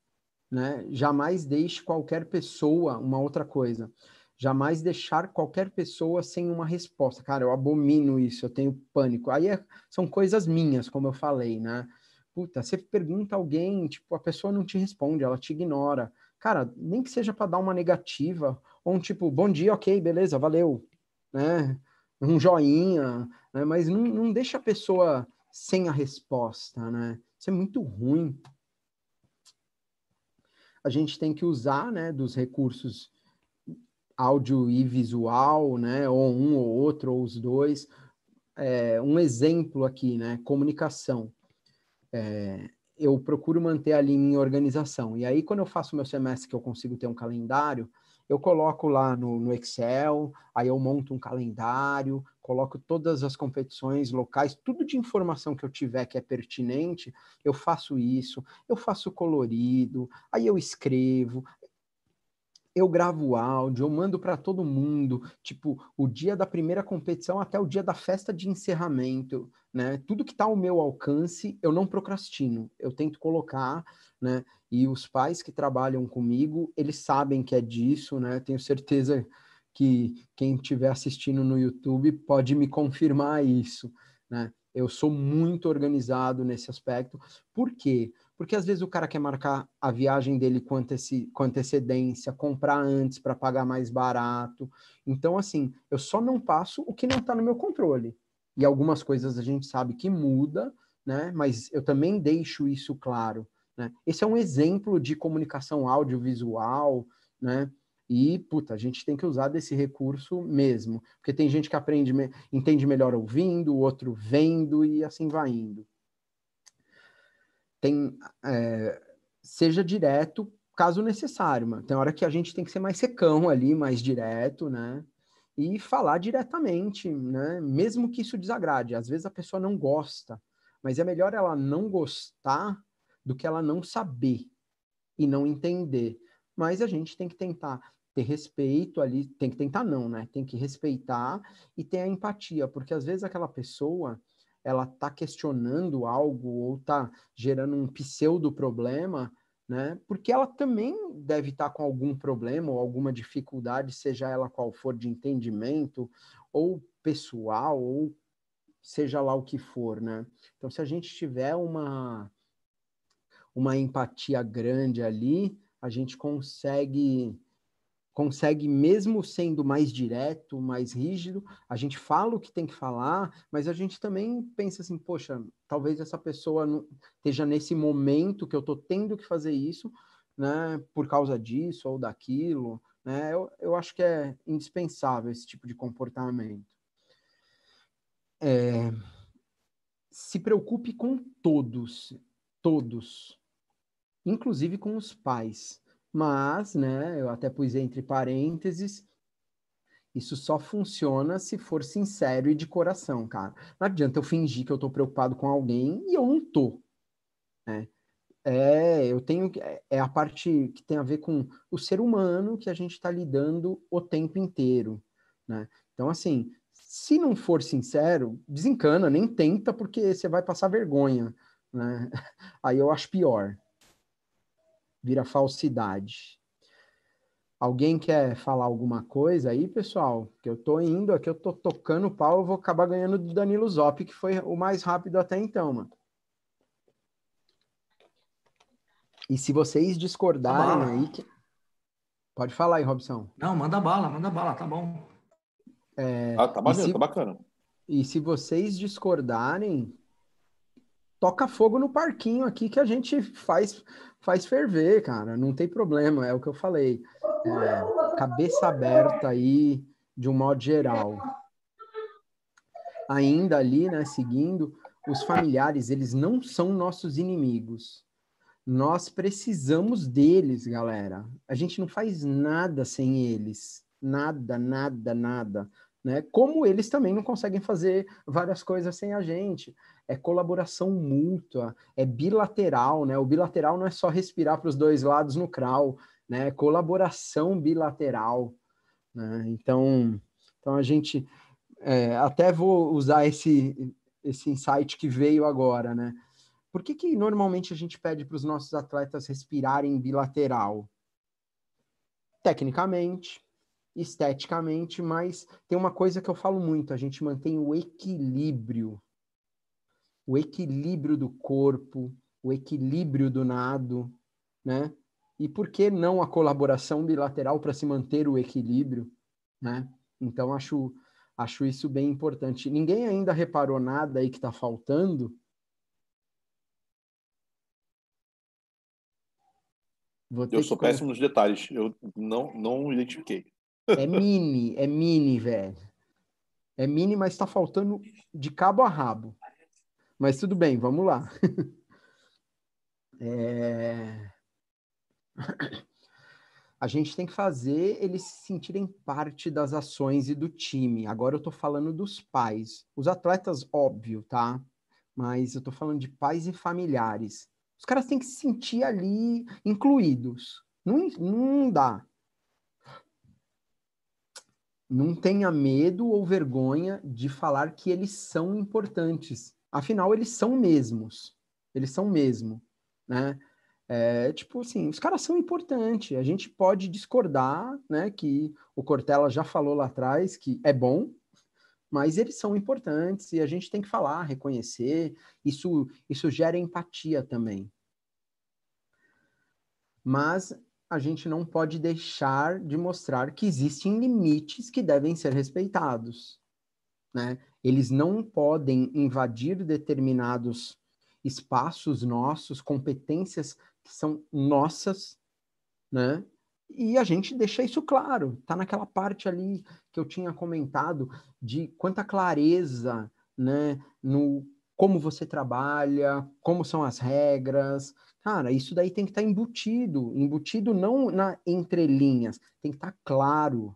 né? Jamais deixe qualquer pessoa uma outra coisa. Jamais deixar qualquer pessoa sem uma resposta. Cara, eu abomino isso, eu tenho pânico. Aí é, são coisas minhas, como eu falei, né? puta, você pergunta alguém, tipo, a pessoa não te responde, ela te ignora. Cara, nem que seja para dar uma negativa, ou um tipo, bom dia, ok, beleza, valeu, né? Um joinha, né? Mas não, não deixa a pessoa sem a resposta, né? Isso é muito ruim. A gente tem que usar, né, dos recursos áudio e visual, né? Ou um ou outro, ou os dois. É, um exemplo aqui, né? Comunicação é, eu procuro manter ali minha organização. E aí, quando eu faço meu semestre, que eu consigo ter um calendário, eu coloco lá no, no, Excel, aí eu monto um calendário, coloco todas as competições locais, tudo de informação que eu tiver que é pertinente, eu faço isso, eu faço colorido, aí eu escrevo, eu gravo áudio, eu mando para todo mundo, tipo, o dia da primeira competição até o dia da festa de encerramento, né? Tudo que está ao meu alcance, eu não procrastino, eu tento colocar, né? E os pais que trabalham comigo, eles sabem que é disso, né? Tenho certeza que quem estiver assistindo no YouTube pode me confirmar isso, né? Eu sou muito organizado nesse aspecto, Por quê? Porque às vezes o cara quer marcar a viagem dele com, anteci com antecedência, comprar antes para pagar mais barato. Então, assim, eu só não passo o que não está no meu controle. E algumas coisas a gente sabe que muda, né? Mas eu também deixo isso claro. Né? Esse é um exemplo de comunicação audiovisual, né? E, puta, a gente tem que usar desse recurso mesmo. Porque tem gente que aprende, entende melhor ouvindo, o outro vendo e assim vai indo tem é, seja direto caso necessário, mano. Tem hora que a gente tem que ser mais secão ali, mais direto, né? E falar diretamente, né? Mesmo que isso desagrade. Às vezes a pessoa não gosta, mas é melhor ela não gostar do que ela não saber e não entender. Mas a gente tem que tentar ter respeito ali, tem que tentar não, né? Tem que respeitar e ter a empatia, porque às vezes aquela pessoa ela está questionando algo ou está gerando um pseudo problema, né? Porque ela também deve estar tá com algum problema ou alguma dificuldade, seja ela qual for, de entendimento ou pessoal ou seja lá o que for, né? Então, se a gente tiver uma uma empatia grande ali, a gente consegue consegue, mesmo sendo mais direto, mais rígido, a gente fala o que tem que falar, mas a gente também pensa assim, poxa, talvez essa pessoa não, esteja nesse momento que eu estou tendo que fazer isso, né, por causa disso ou daquilo, né, eu, eu acho que é indispensável esse tipo de comportamento. É, se preocupe com todos, todos, inclusive com os pais mas, né, eu até pus entre parênteses, isso só funciona se for sincero e de coração, cara. Não adianta eu fingir que eu tô preocupado com alguém e eu não tô, né? É, eu tenho é, é a parte que tem a ver com o ser humano que a gente está lidando o tempo inteiro, né? Então assim, se não for sincero, desencana, nem tenta porque você vai passar vergonha, né? Aí eu acho pior vira falsidade. Alguém quer falar alguma coisa aí, pessoal? Que eu tô indo aqui, é eu tô tocando o pau, eu vou acabar ganhando do Danilo Zop, que foi o mais rápido até então, mano. E se vocês discordarem aí. Que... Pode falar aí, Robson. Não, manda bala, manda bala, tá bom. É, ah, tá bacana, se... tá bacana. E se vocês discordarem, toca fogo no parquinho aqui que a gente faz faz ferver, cara. Não tem problema, é o que eu falei. É, cabeça aberta aí, de um modo geral. Ainda ali, né, seguindo, os familiares, eles não são nossos inimigos. Nós precisamos deles, galera. A gente não faz nada sem eles. Nada, nada, nada. Né? Como eles também não conseguem fazer várias coisas sem a gente é colaboração mútua, é bilateral, né? O bilateral não é só respirar para os dois lados no crawl, né? É colaboração bilateral, né? Então, então a gente é, até vou usar esse esse insight que veio agora, né? Por que, que normalmente a gente pede para os nossos atletas respirarem bilateral? Tecnicamente, esteticamente, mas tem uma coisa que eu falo muito: a gente mantém o equilíbrio o equilíbrio do corpo, o equilíbrio do nado, né? E por que não a colaboração bilateral para se manter o equilíbrio, né? Então acho acho isso bem importante. Ninguém ainda reparou nada aí que está faltando? eu sou que... péssimo nos detalhes, eu não não identifiquei. É mini, é mini, velho. É mini, mas está faltando de cabo a rabo. Mas tudo bem, vamos lá. É... A gente tem que fazer eles se sentirem parte das ações e do time. Agora eu estou falando dos pais. Os atletas, óbvio, tá? Mas eu estou falando de pais e familiares. Os caras têm que se sentir ali incluídos. Não, não dá. Não tenha medo ou vergonha de falar que eles são importantes Afinal, eles são mesmos. Eles são mesmo, né? É, tipo assim, os caras são importantes. A gente pode discordar, né? Que o Cortella já falou lá atrás que é bom, mas eles são importantes e a gente tem que falar, reconhecer. Isso, isso gera empatia também. Mas a gente não pode deixar de mostrar que existem limites que devem ser respeitados, né? eles não podem invadir determinados espaços nossos, competências que são nossas, né? E a gente deixa isso claro, tá naquela parte ali que eu tinha comentado de quanta clareza, né, no como você trabalha, como são as regras. Cara, isso daí tem que estar tá embutido, embutido não na entrelinhas, tem que estar tá claro.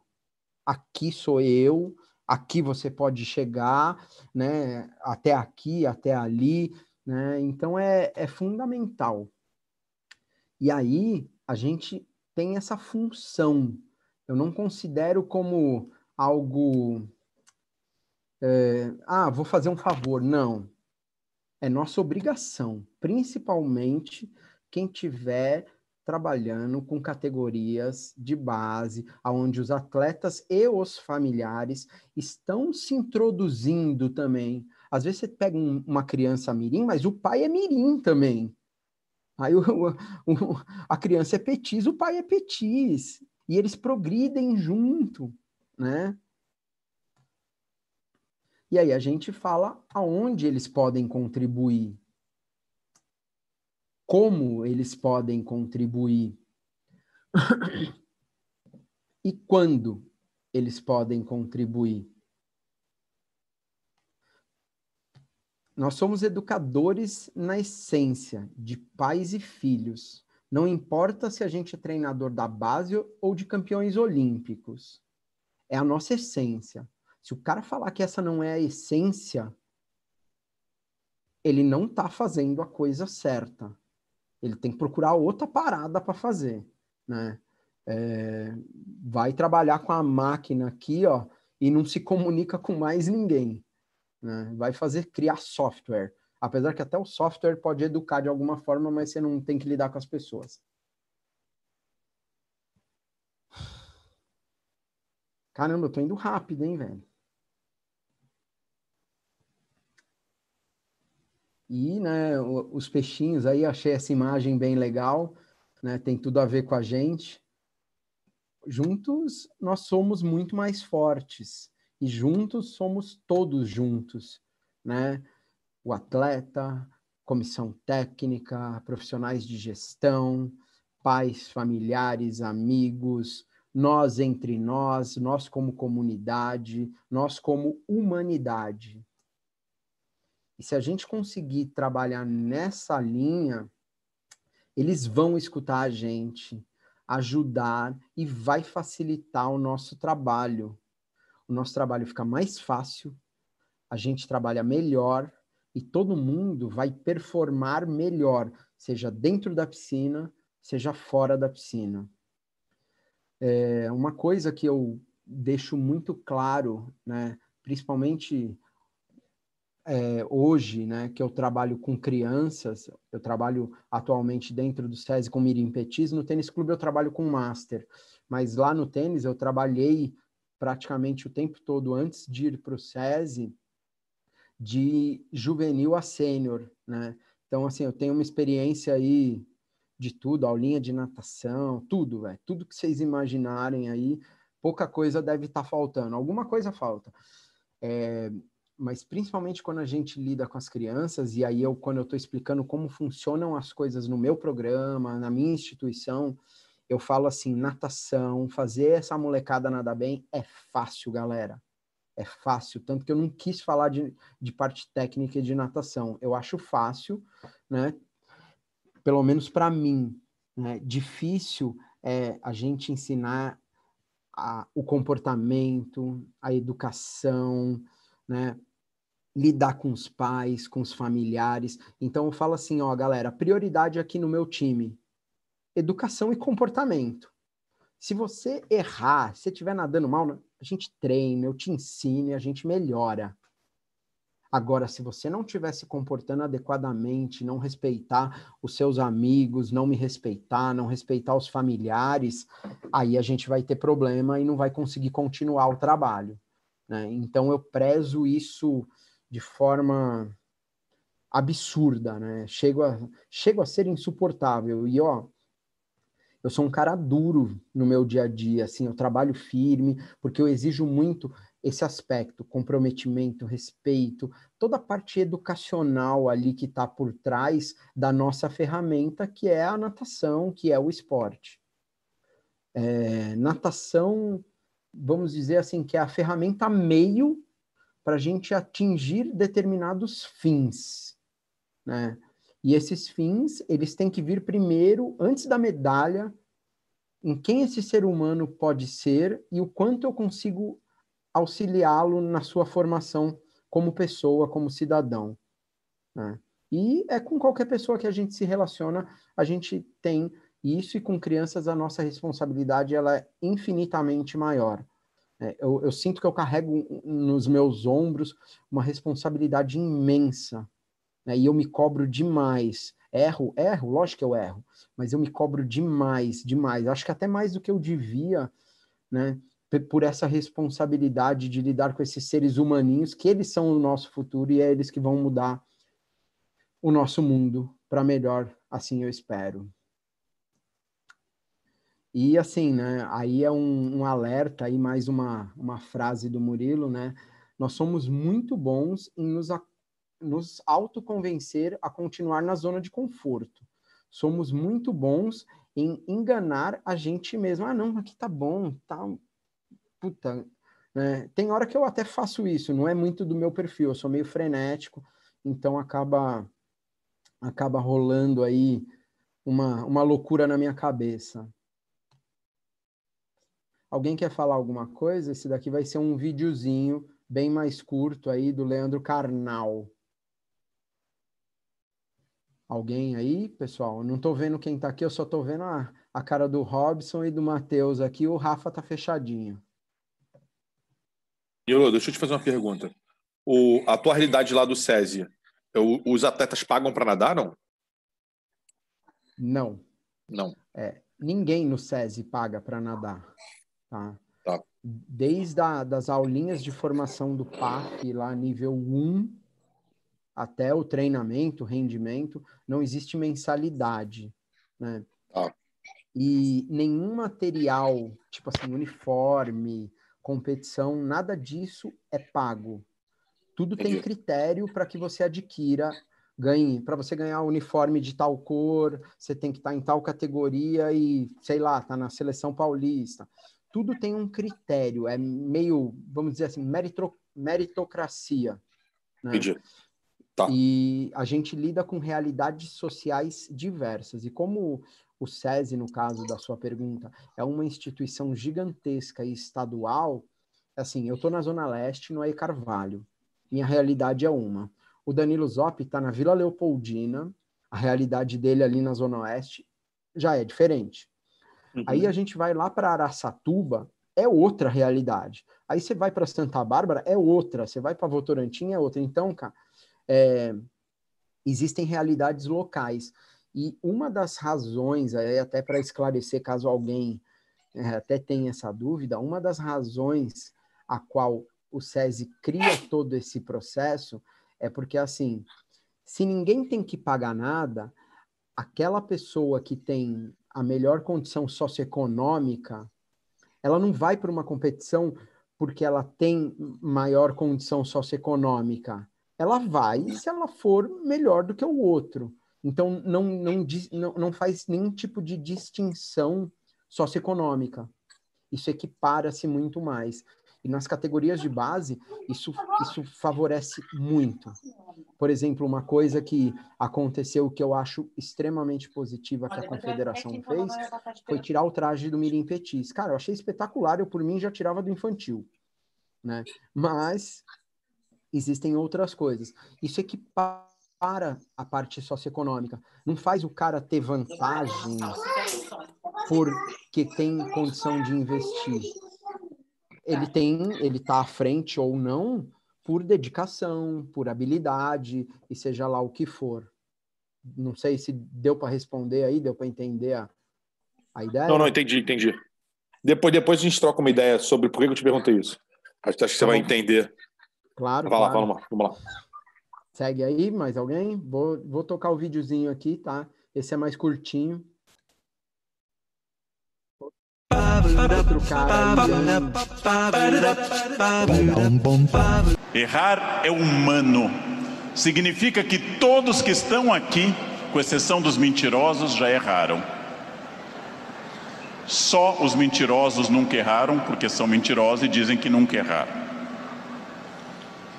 Aqui sou eu, aqui você pode chegar, né? Até aqui, até ali, né? Então é, é fundamental. E aí a gente tem essa função. Eu não considero como algo. É, ah, vou fazer um favor. Não. É nossa obrigação, principalmente quem tiver trabalhando com categorias de base, onde os atletas e os familiares estão se introduzindo também. Às vezes você pega um, uma criança mirim, mas o pai é mirim também. Aí o, o, o, a criança é petis, o pai é petis. E eles progridem junto, né? E aí a gente fala aonde eles podem contribuir como eles podem contribuir e quando eles podem contribuir. Nós somos educadores na essência, de pais e filhos. Não importa se a gente é treinador da base ou de campeões olímpicos. É a nossa essência. Se o cara falar que essa não é a essência, ele não está fazendo a coisa certa ele tem que procurar outra parada para fazer, né? É, vai trabalhar com a máquina aqui, ó, e não se comunica com mais ninguém, né? Vai fazer criar software, apesar que até o software pode educar de alguma forma, mas você não tem que lidar com as pessoas. Caramba, eu tô indo rápido, hein, velho? E né, os peixinhos, aí achei essa imagem bem legal, né, tem tudo a ver com a gente. Juntos nós somos muito mais fortes e juntos somos todos juntos, né? O atleta, comissão técnica, profissionais de gestão, pais, familiares, amigos, nós entre nós, nós como comunidade, nós como humanidade. E se a gente conseguir trabalhar nessa linha, eles vão escutar a gente, ajudar e vai facilitar o nosso trabalho. O nosso trabalho fica mais fácil, a gente trabalha melhor e todo mundo vai performar melhor, seja dentro da piscina, seja fora da piscina. É uma coisa que eu deixo muito claro, né, principalmente é, hoje, né, que eu trabalho com crianças, eu trabalho atualmente dentro do SESI com Mirim Petis, no tênis clube eu trabalho com master, mas lá no tênis eu trabalhei praticamente o tempo todo antes de ir para o SESI, de juvenil a sênior, né? Então, assim, eu tenho uma experiência aí de tudo, aulinha de natação, tudo, velho, tudo que vocês imaginarem aí, pouca coisa deve estar tá faltando, alguma coisa falta. É, mas principalmente quando a gente lida com as crianças, e aí eu, quando eu estou explicando como funcionam as coisas no meu programa, na minha instituição, eu falo assim: natação, fazer essa molecada nadar bem é fácil, galera. É fácil. Tanto que eu não quis falar de, de parte técnica de natação. Eu acho fácil, né? Pelo menos para mim. Né? Difícil é a gente ensinar a, o comportamento, a educação, né? lidar com os pais, com os familiares. Então eu falo assim, ó, galera, prioridade aqui no meu time, educação e comportamento. Se você errar, se estiver nadando mal, né, a gente treina, eu te ensino e a gente melhora. Agora, se você não estiver se comportando adequadamente, não respeitar os seus amigos, não me respeitar, não respeitar os familiares, aí a gente vai ter problema e não vai conseguir continuar o trabalho. Né? Então eu prezo isso de forma absurda, né? Chego a, chego a ser insuportável. E ó, eu sou um cara duro no meu dia a dia, assim, eu trabalho firme, porque eu exijo muito esse aspecto, comprometimento, respeito, toda a parte educacional ali que está por trás da nossa ferramenta, que é a natação, que é o esporte. É, natação vamos dizer assim, que é a ferramenta meio para a gente atingir determinados fins, né? E esses fins, eles têm que vir primeiro, antes da medalha, em quem esse ser humano pode ser e o quanto eu consigo auxiliá-lo na sua formação como pessoa, como cidadão. Né? E é com qualquer pessoa que a gente se relaciona, a gente tem isso e com crianças a nossa responsabilidade ela é infinitamente maior. É, eu, eu sinto que eu carrego nos meus ombros uma responsabilidade imensa né, e eu me cobro demais. Erro, erro, lógico que eu erro, mas eu me cobro demais, demais. Acho que até mais do que eu devia, né? Por essa responsabilidade de lidar com esses seres humaninhos, que eles são o nosso futuro e é eles que vão mudar o nosso mundo para melhor, assim eu espero. E assim, né? Aí é um, um alerta aí mais uma, uma frase do Murilo, né? Nós somos muito bons em nos, a, nos autoconvencer a continuar na zona de conforto. Somos muito bons em enganar a gente mesmo. Ah, não, aqui tá bom, tá. Puta. Né? Tem hora que eu até faço isso, não é muito do meu perfil, eu sou meio frenético, então acaba acaba rolando aí uma, uma loucura na minha cabeça. Alguém quer falar alguma coisa? Esse daqui vai ser um videozinho bem mais curto aí do Leandro Carnal. Alguém aí, pessoal? não estou vendo quem está aqui, eu só estou vendo a, a cara do Robson e do Matheus aqui. O Rafa está fechadinho. Yolo, deixa eu te fazer uma pergunta. O, a tua realidade lá do SESI, os atletas pagam para nadar, não? Não. Não. É, ninguém no SESI paga para nadar. Tá? Tá. Desde a, das aulinhas de formação do PAF, lá nível 1, até o treinamento, rendimento, não existe mensalidade, né? Tá. E nenhum material, tipo assim, uniforme, competição, nada disso é pago. Tudo Entendi. tem critério para que você adquira, ganhe. Para você ganhar uniforme de tal cor, você tem que estar tá em tal categoria e, sei lá, tá na seleção paulista tudo tem um critério, é meio, vamos dizer assim, meritocracia. Né? Entendi. Tá. E a gente lida com realidades sociais diversas. E como o SESI, no caso da sua pergunta, é uma instituição gigantesca e estadual, assim, eu estou na Zona Leste, no Aí Carvalho. Minha realidade é uma. O Danilo Zop está na Vila Leopoldina, a realidade dele ali na Zona Oeste já é diferente. Uhum. Aí a gente vai lá para Araçatuba, é outra realidade. Aí você vai para Santa Bárbara, é outra. Você vai para Votorantim, é outra. Então, cara, é... existem realidades locais. E uma das razões, aí até para esclarecer, caso alguém é, até tenha essa dúvida, uma das razões a qual o SESI cria todo esse processo é porque, assim, se ninguém tem que pagar nada, aquela pessoa que tem a melhor condição socioeconômica, ela não vai para uma competição porque ela tem maior condição socioeconômica. Ela vai se ela for melhor do que o outro. Então, não, não, não, não faz nenhum tipo de distinção socioeconômica. Isso equipara-se muito mais. E nas categorias de base, isso, isso favorece muito. Por exemplo, uma coisa que aconteceu que eu acho extremamente positiva que a confederação fez foi tirar o traje do Mirim Petis. Cara, eu achei espetacular, eu por mim já tirava do infantil. Né? Mas existem outras coisas. Isso é que para a parte socioeconômica. Não faz o cara ter vantagens é porque tem condição de investir ele tá. tem, ele tá à frente ou não por dedicação, por habilidade e seja lá o que for. Não sei se deu para responder aí, deu para entender a, a ideia. Não, não entendi, entendi. Depois, depois a gente troca uma ideia sobre por que eu te perguntei isso. Acho, que você tá vai entender. Claro. Vai claro. lá, vamos lá, vamos lá. Segue aí, mais alguém? Vou, vou tocar o videozinho aqui, tá? Esse é mais curtinho. Errar é humano. Significa que todos que estão aqui, com exceção dos mentirosos, já erraram. Só os mentirosos nunca erraram, porque são mentirosos e dizem que nunca erraram.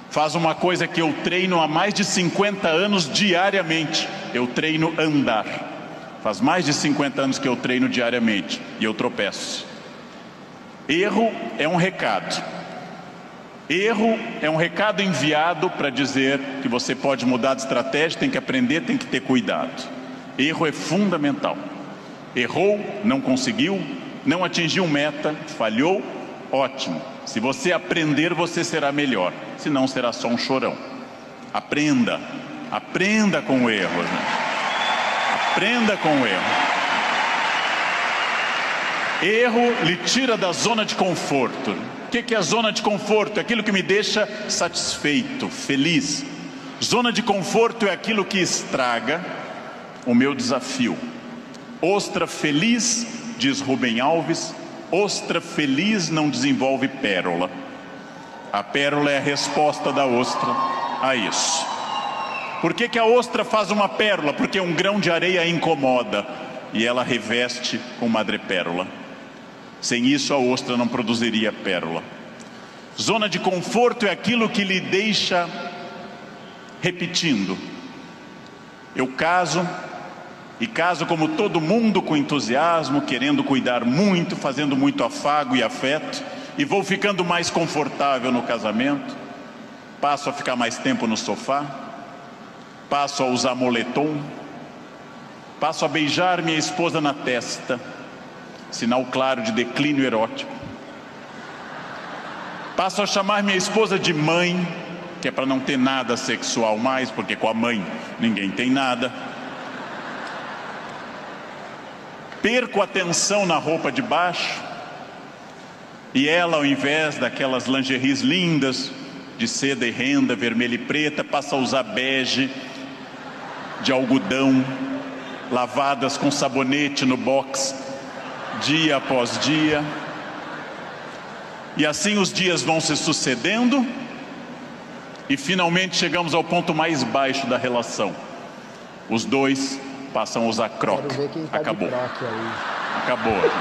Faz uma coisa que eu treino há mais de 50 anos diariamente: eu treino andar. Faz mais de 50 anos que eu treino diariamente e eu tropeço. Erro é um recado. Erro é um recado enviado para dizer que você pode mudar de estratégia, tem que aprender, tem que ter cuidado. Erro é fundamental. Errou, não conseguiu, não atingiu meta, falhou, ótimo. Se você aprender, você será melhor. Se não, será só um chorão. Aprenda. Aprenda com o erro. Gente. Aprenda com o erro. Erro lhe tira da zona de conforto. O que, é é zona de conforto? É aquilo que me deixa satisfeito, feliz. Zona de conforto é aquilo que estraga o meu desafio. Ostra feliz, diz Rubem Alves, ostra feliz não desenvolve pérola. A pérola é a resposta da ostra a isso. Por que, que a ostra faz uma pérola? Porque um grão de areia incomoda e ela reveste com madrepérola. Sem isso, a ostra não produziria pérola. Zona de conforto é aquilo que lhe deixa repetindo. Eu caso, e caso como todo mundo com entusiasmo, querendo cuidar muito, fazendo muito afago e afeto, e vou ficando mais confortável no casamento, passo a ficar mais tempo no sofá, passo a usar moletom, passo a beijar minha esposa na testa sinal claro de declínio erótico. Passo a chamar minha esposa de mãe, que é para não ter nada sexual mais, porque com a mãe ninguém tem nada. Perco a atenção na roupa de baixo, e ela, ao invés daquelas lingeries lindas, de seda e renda, vermelha e preta, passa a usar bege, de algodão, lavadas com sabonete no box, dia após dia. E assim os dias vão se sucedendo e finalmente chegamos ao ponto mais baixo da relação. Os dois passam a usar tá croc. Tá Acabou. Acabou.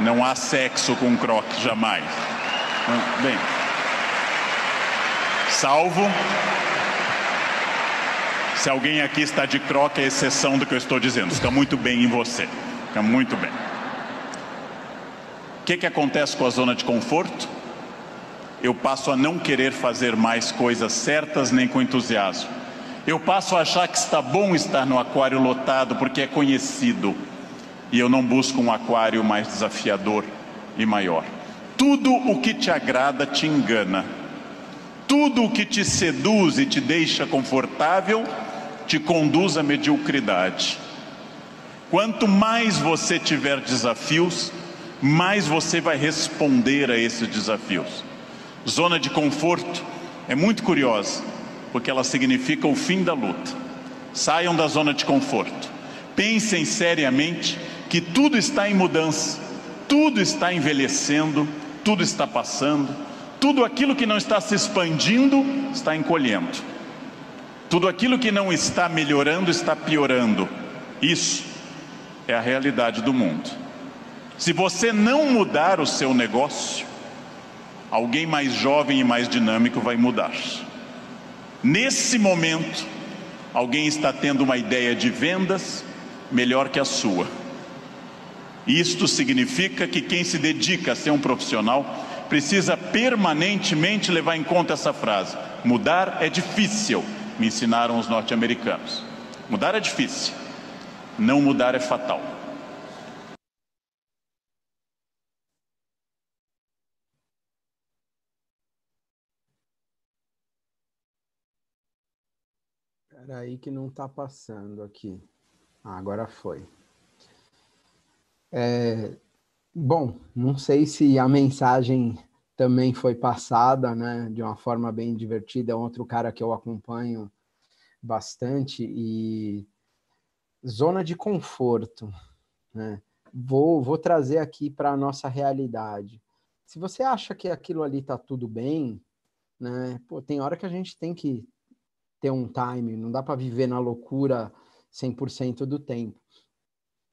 Não há sexo com croc jamais. Bem, salvo se alguém aqui está de croque, é exceção do que eu estou dizendo. está muito bem em você. Fica muito bem. O que, que acontece com a zona de conforto? Eu passo a não querer fazer mais coisas certas nem com entusiasmo. Eu passo a achar que está bom estar no aquário lotado porque é conhecido. E eu não busco um aquário mais desafiador e maior. Tudo o que te agrada te engana. Tudo o que te seduz e te deixa confortável te conduz à mediocridade. Quanto mais você tiver desafios, mais você vai responder a esses desafios. Zona de conforto é muito curiosa, porque ela significa o fim da luta. Saiam da zona de conforto. Pensem seriamente que tudo está em mudança, tudo está envelhecendo, tudo está passando, tudo aquilo que não está se expandindo está encolhendo. Tudo aquilo que não está melhorando está piorando. Isso é a realidade do mundo. Se você não mudar o seu negócio, alguém mais jovem e mais dinâmico vai mudar. Nesse momento, alguém está tendo uma ideia de vendas melhor que a sua. Isto significa que quem se dedica a ser um profissional precisa permanentemente levar em conta essa frase: mudar é difícil, me ensinaram os norte-americanos. Mudar é difícil. Não mudar é fatal. Espera aí que não está passando aqui. Ah, agora foi. É, bom, não sei se a mensagem também foi passada, né, de uma forma bem divertida. É outro cara que eu acompanho bastante e zona de conforto. Né? Vou, vou trazer aqui para a nossa realidade. Se você acha que aquilo ali está tudo bem, né? Pô, tem hora que a gente tem que ter um time, não dá para viver na loucura 100% do tempo.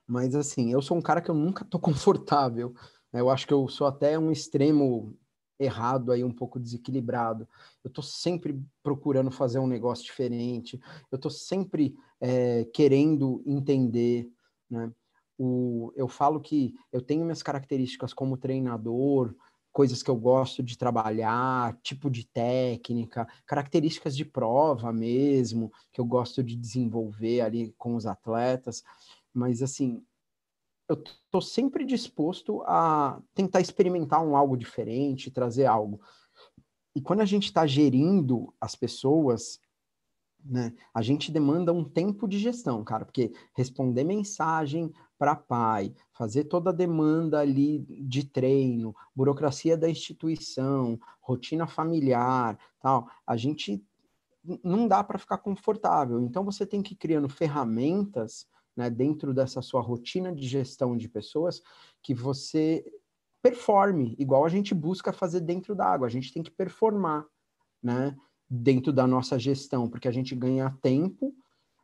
Mas assim, eu sou um cara que eu nunca tô confortável. Né? Eu acho que eu sou até um extremo errado aí, um pouco desequilibrado. Eu estou sempre procurando fazer um negócio diferente. Eu estou sempre é, querendo entender, né? O, eu falo que eu tenho minhas características como treinador, coisas que eu gosto de trabalhar, tipo de técnica, características de prova mesmo, que eu gosto de desenvolver ali com os atletas. Mas, assim, eu estou sempre disposto a tentar experimentar um algo diferente, trazer algo. E quando a gente está gerindo as pessoas, né, a gente demanda um tempo de gestão, cara, porque responder mensagem para pai, fazer toda a demanda ali de treino, burocracia da instituição, rotina familiar, tal, a gente não dá para ficar confortável. Então você tem que ir criando ferramentas né, dentro dessa sua rotina de gestão de pessoas, que você performe, igual a gente busca fazer dentro da água, a gente tem que performar, né, dentro da nossa gestão, porque a gente ganha tempo,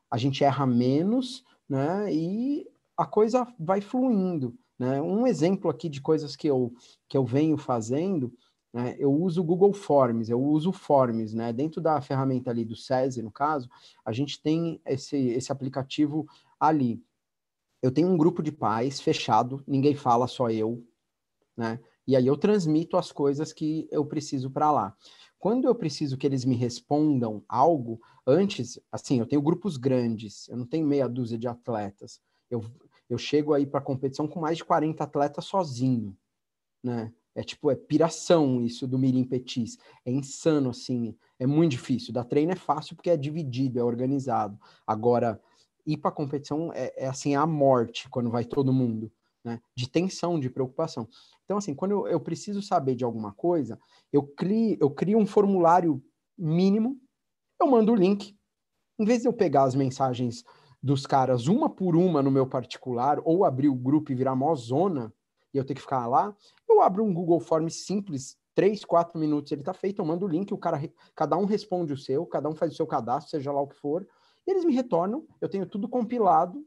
a gente erra menos, né, e a coisa vai fluindo, né? Um exemplo aqui de coisas que eu que eu venho fazendo, né? Eu uso o Google Forms, eu uso o Forms, né? Dentro da ferramenta ali do SESI, no caso, a gente tem esse, esse aplicativo ali. Eu tenho um grupo de pais fechado, ninguém fala, só eu, né? E aí eu transmito as coisas que eu preciso para lá. Quando eu preciso que eles me respondam algo, antes, assim, eu tenho grupos grandes, eu não tenho meia dúzia de atletas. Eu, eu chego aí para competição com mais de 40 atletas sozinho, né? É tipo, é piração isso do Mirim Petis. É insano, assim. É muito difícil. Da treino é fácil porque é dividido, é organizado. Agora, ir para competição é, é, assim, a morte quando vai todo mundo. Né? De tensão, de preocupação. Então, assim, quando eu, eu preciso saber de alguma coisa, eu crio, eu crio um formulário mínimo, eu mando o link. Em vez de eu pegar as mensagens dos caras uma por uma no meu particular, ou abrir o grupo e virar mó zona, e eu ter que ficar lá, abro um Google Form simples, três, quatro minutos, ele está feito, eu mando o link, o cara, cada um responde o seu, cada um faz o seu cadastro, seja lá o que for, eles me retornam, eu tenho tudo compilado,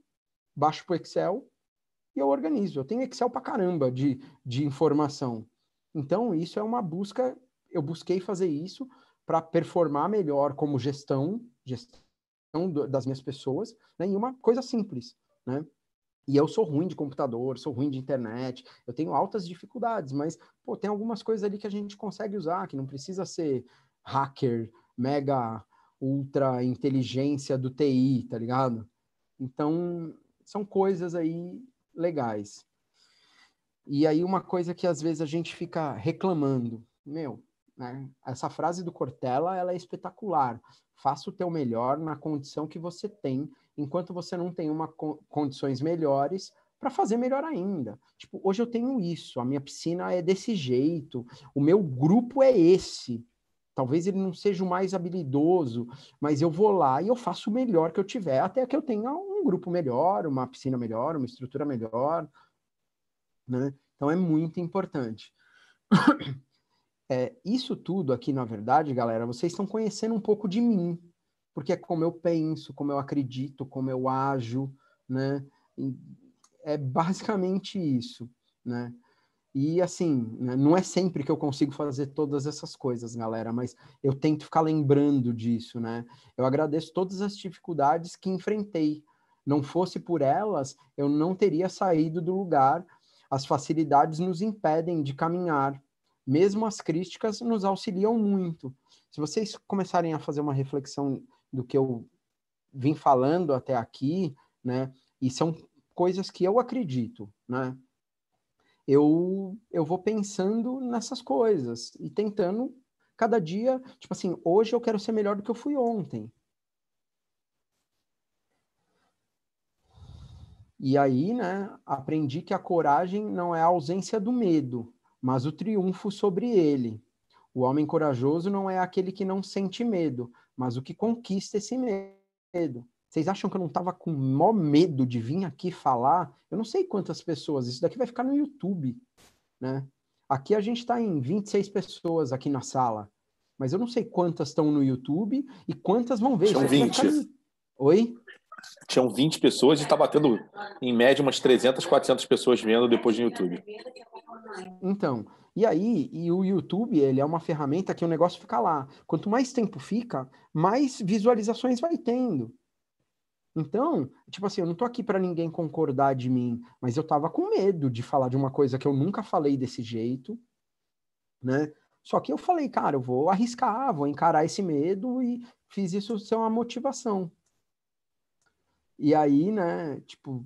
baixo para o Excel e eu organizo. Eu tenho Excel para caramba de, de informação. Então, isso é uma busca, eu busquei fazer isso para performar melhor como gestão, gestão das minhas pessoas, né, em uma coisa simples, né? E eu sou ruim de computador, sou ruim de internet, eu tenho altas dificuldades, mas pô, tem algumas coisas ali que a gente consegue usar, que não precisa ser hacker, mega ultra inteligência do TI, tá ligado? Então, são coisas aí legais. E aí uma coisa que às vezes a gente fica reclamando, meu, né? Essa frase do Cortella, ela é espetacular. Faça o teu melhor na condição que você tem enquanto você não tem uma condições melhores para fazer melhor ainda. Tipo, hoje eu tenho isso, a minha piscina é desse jeito, o meu grupo é esse. Talvez ele não seja o mais habilidoso, mas eu vou lá e eu faço o melhor que eu tiver, até que eu tenha um grupo melhor, uma piscina melhor, uma estrutura melhor. Né? Então é muito importante. É, isso tudo aqui, na verdade, galera, vocês estão conhecendo um pouco de mim, porque é como eu penso, como eu acredito, como eu ajo, né? É basicamente isso, né? E assim, né? não é sempre que eu consigo fazer todas essas coisas, galera, mas eu tento ficar lembrando disso, né? Eu agradeço todas as dificuldades que enfrentei. Não fosse por elas, eu não teria saído do lugar. As facilidades nos impedem de caminhar. Mesmo as críticas nos auxiliam muito. Se vocês começarem a fazer uma reflexão do que eu vim falando até aqui, né? E são coisas que eu acredito, né? Eu, eu vou pensando nessas coisas e tentando cada dia, tipo assim, hoje eu quero ser melhor do que eu fui ontem. E aí, né, aprendi que a coragem não é a ausência do medo, mas o triunfo sobre ele. O homem corajoso não é aquele que não sente medo, mas o que conquista esse medo. Vocês acham que eu não estava com mó medo de vir aqui falar? Eu não sei quantas pessoas, isso daqui vai ficar no YouTube, né? Aqui a gente está em 26 pessoas aqui na sala, mas eu não sei quantas estão no YouTube e quantas vão ver. Tinham 20. Ficar... Oi? Tinham 20 pessoas e está batendo, em média, umas 300, 400 pessoas vendo depois no YouTube. Então, e aí, e o YouTube, ele é uma ferramenta que o negócio fica lá. Quanto mais tempo fica, mais visualizações vai tendo. Então, tipo assim, eu não tô aqui para ninguém concordar de mim, mas eu tava com medo de falar de uma coisa que eu nunca falei desse jeito, né? Só que eu falei, cara, eu vou arriscar, vou encarar esse medo e fiz isso ser uma motivação. E aí, né, tipo,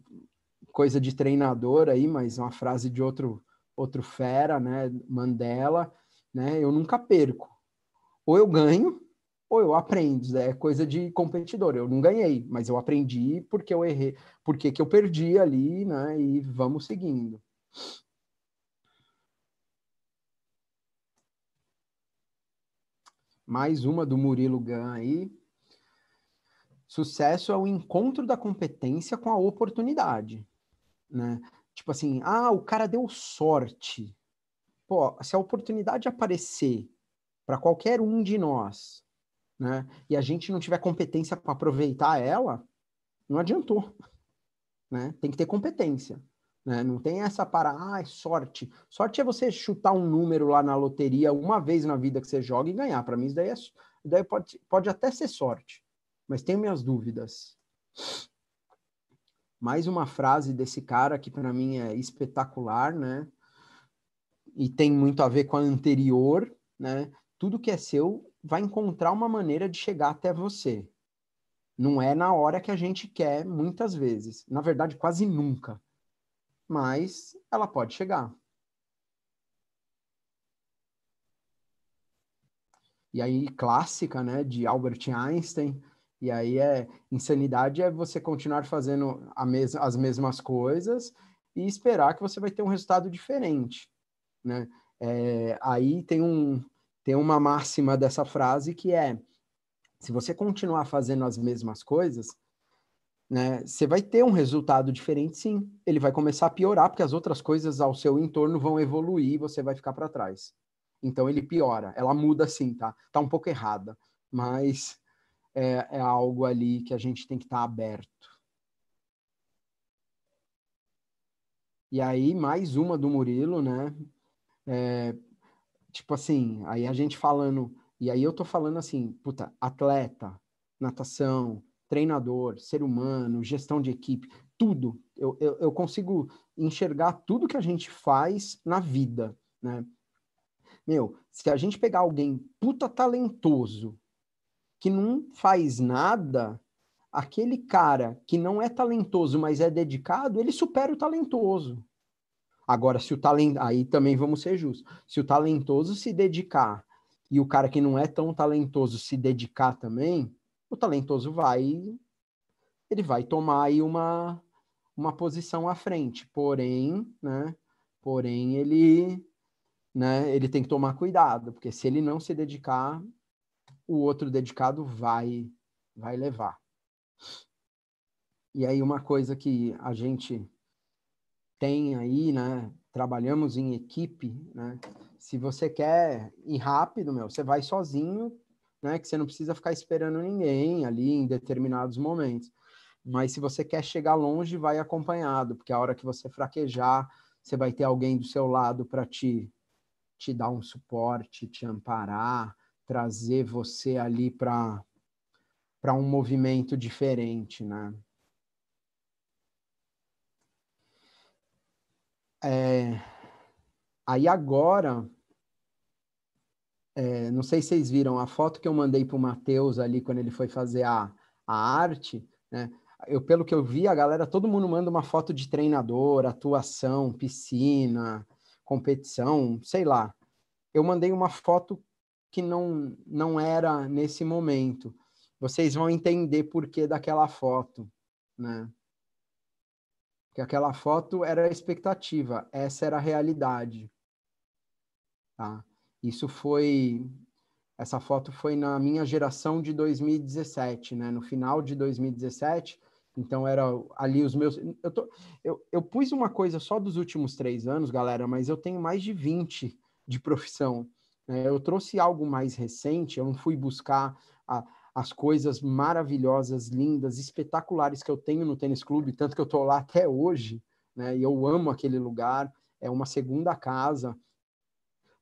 coisa de treinador aí, mas uma frase de outro outro fera, né, Mandela, né, eu nunca perco. Ou eu ganho, ou eu aprendo, é coisa de competidor. Eu não ganhei, mas eu aprendi porque eu errei, porque que eu perdi ali, né, e vamos seguindo. Mais uma do Murilo Gan aí. Sucesso é o encontro da competência com a oportunidade, né? Tipo assim, ah, o cara deu sorte. Pô, se a oportunidade aparecer para qualquer um de nós, né, e a gente não tiver competência para aproveitar ela, não adiantou. Né? Tem que ter competência. Né? Não tem essa para, ah, é sorte. Sorte é você chutar um número lá na loteria uma vez na vida que você joga e ganhar. Para mim, isso daí, é, daí pode, pode até ser sorte, mas tenho minhas dúvidas mais uma frase desse cara que para mim é espetacular, né? E tem muito a ver com a anterior, né? Tudo que é seu vai encontrar uma maneira de chegar até você. Não é na hora que a gente quer, muitas vezes. Na verdade, quase nunca. Mas ela pode chegar. E aí, clássica, né, de Albert Einstein, e aí é insanidade é você continuar fazendo mes as mesmas coisas e esperar que você vai ter um resultado diferente, né? É, aí tem um tem uma máxima dessa frase que é se você continuar fazendo as mesmas coisas, né, você vai ter um resultado diferente, sim. Ele vai começar a piorar porque as outras coisas ao seu entorno vão evoluir e você vai ficar para trás. Então ele piora, ela muda sim, tá? Tá um pouco errada, mas é, é algo ali que a gente tem que estar tá aberto. E aí, mais uma do Murilo, né? É, tipo assim, aí a gente falando, e aí eu tô falando assim, puta, atleta, natação, treinador, ser humano, gestão de equipe, tudo. Eu, eu, eu consigo enxergar tudo que a gente faz na vida, né? Meu, se a gente pegar alguém puta talentoso, que não faz nada, aquele cara que não é talentoso, mas é dedicado, ele supera o talentoso. Agora, se o talento. Aí também vamos ser justos. Se o talentoso se dedicar e o cara que não é tão talentoso se dedicar também, o talentoso vai. Ele vai tomar aí uma, uma posição à frente. Porém, né? Porém, ele. Né, ele tem que tomar cuidado, porque se ele não se dedicar, o outro dedicado vai vai levar. E aí uma coisa que a gente tem aí, né? Trabalhamos em equipe, né? Se você quer ir rápido, meu, você vai sozinho, né? Que você não precisa ficar esperando ninguém ali em determinados momentos. Mas se você quer chegar longe, vai acompanhado, porque a hora que você fraquejar, você vai ter alguém do seu lado para te te dar um suporte, te amparar, trazer você ali para para um movimento diferente, né? É, aí agora, é, não sei se vocês viram a foto que eu mandei para o Matheus ali quando ele foi fazer a, a arte, né? Eu, pelo que eu vi, a galera, todo mundo manda uma foto de treinador, atuação, piscina, competição, sei lá. Eu mandei uma foto que não, não era nesse momento. Vocês vão entender por que daquela foto, né? Porque aquela foto era a expectativa, essa era a realidade. Tá? Isso foi essa foto foi na minha geração de 2017, né? No final de 2017, então era ali os meus. Eu, tô... eu, eu pus uma coisa só dos últimos três anos, galera, mas eu tenho mais de 20 de profissão. É, eu trouxe algo mais recente, eu não fui buscar a, as coisas maravilhosas, lindas, espetaculares que eu tenho no tênis clube, tanto que eu estou lá até hoje, né? E eu amo aquele lugar, é uma segunda casa,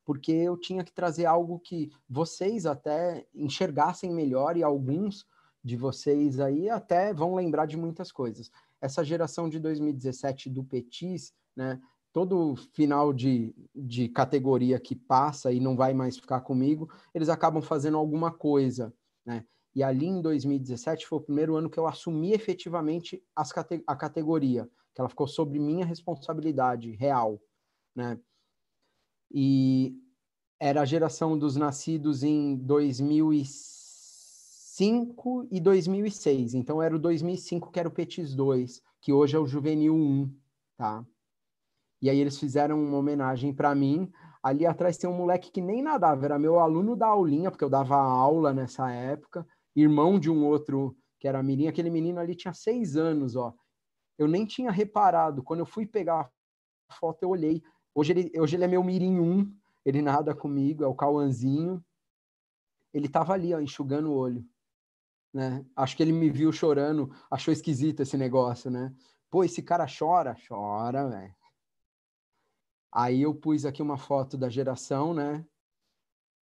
porque eu tinha que trazer algo que vocês até enxergassem melhor e alguns de vocês aí até vão lembrar de muitas coisas. Essa geração de 2017 do Petis, né? todo final de, de categoria que passa e não vai mais ficar comigo, eles acabam fazendo alguma coisa, né? E ali em 2017 foi o primeiro ano que eu assumi efetivamente as, a categoria, que ela ficou sobre minha responsabilidade real, né? E era a geração dos nascidos em 2005 e 2006. Então era o 2005 que era o Petis 2, que hoje é o Juvenil 1, tá? E aí eles fizeram uma homenagem para mim. Ali atrás tem um moleque que nem nadava, era meu aluno da aulinha, porque eu dava aula nessa época, irmão de um outro que era menino. Aquele menino ali tinha seis anos, ó. Eu nem tinha reparado. Quando eu fui pegar a foto, eu olhei. Hoje ele, hoje ele é meu mirim um, ele nada comigo, é o Cauanzinho. Ele tava ali, ó, enxugando o olho. Né? Acho que ele me viu chorando, achou esquisito esse negócio, né? Pô, esse cara chora? Chora, velho. Aí eu pus aqui uma foto da geração, né?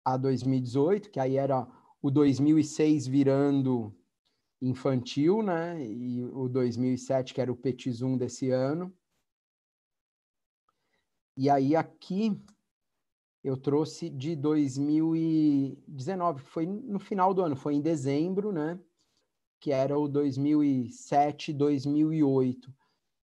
A 2018, que aí era o 2006 virando infantil, né? E o 2007, que era o Petit Zoom desse ano. E aí aqui eu trouxe de 2019, foi no final do ano, foi em dezembro, né? Que era o 2007, 2008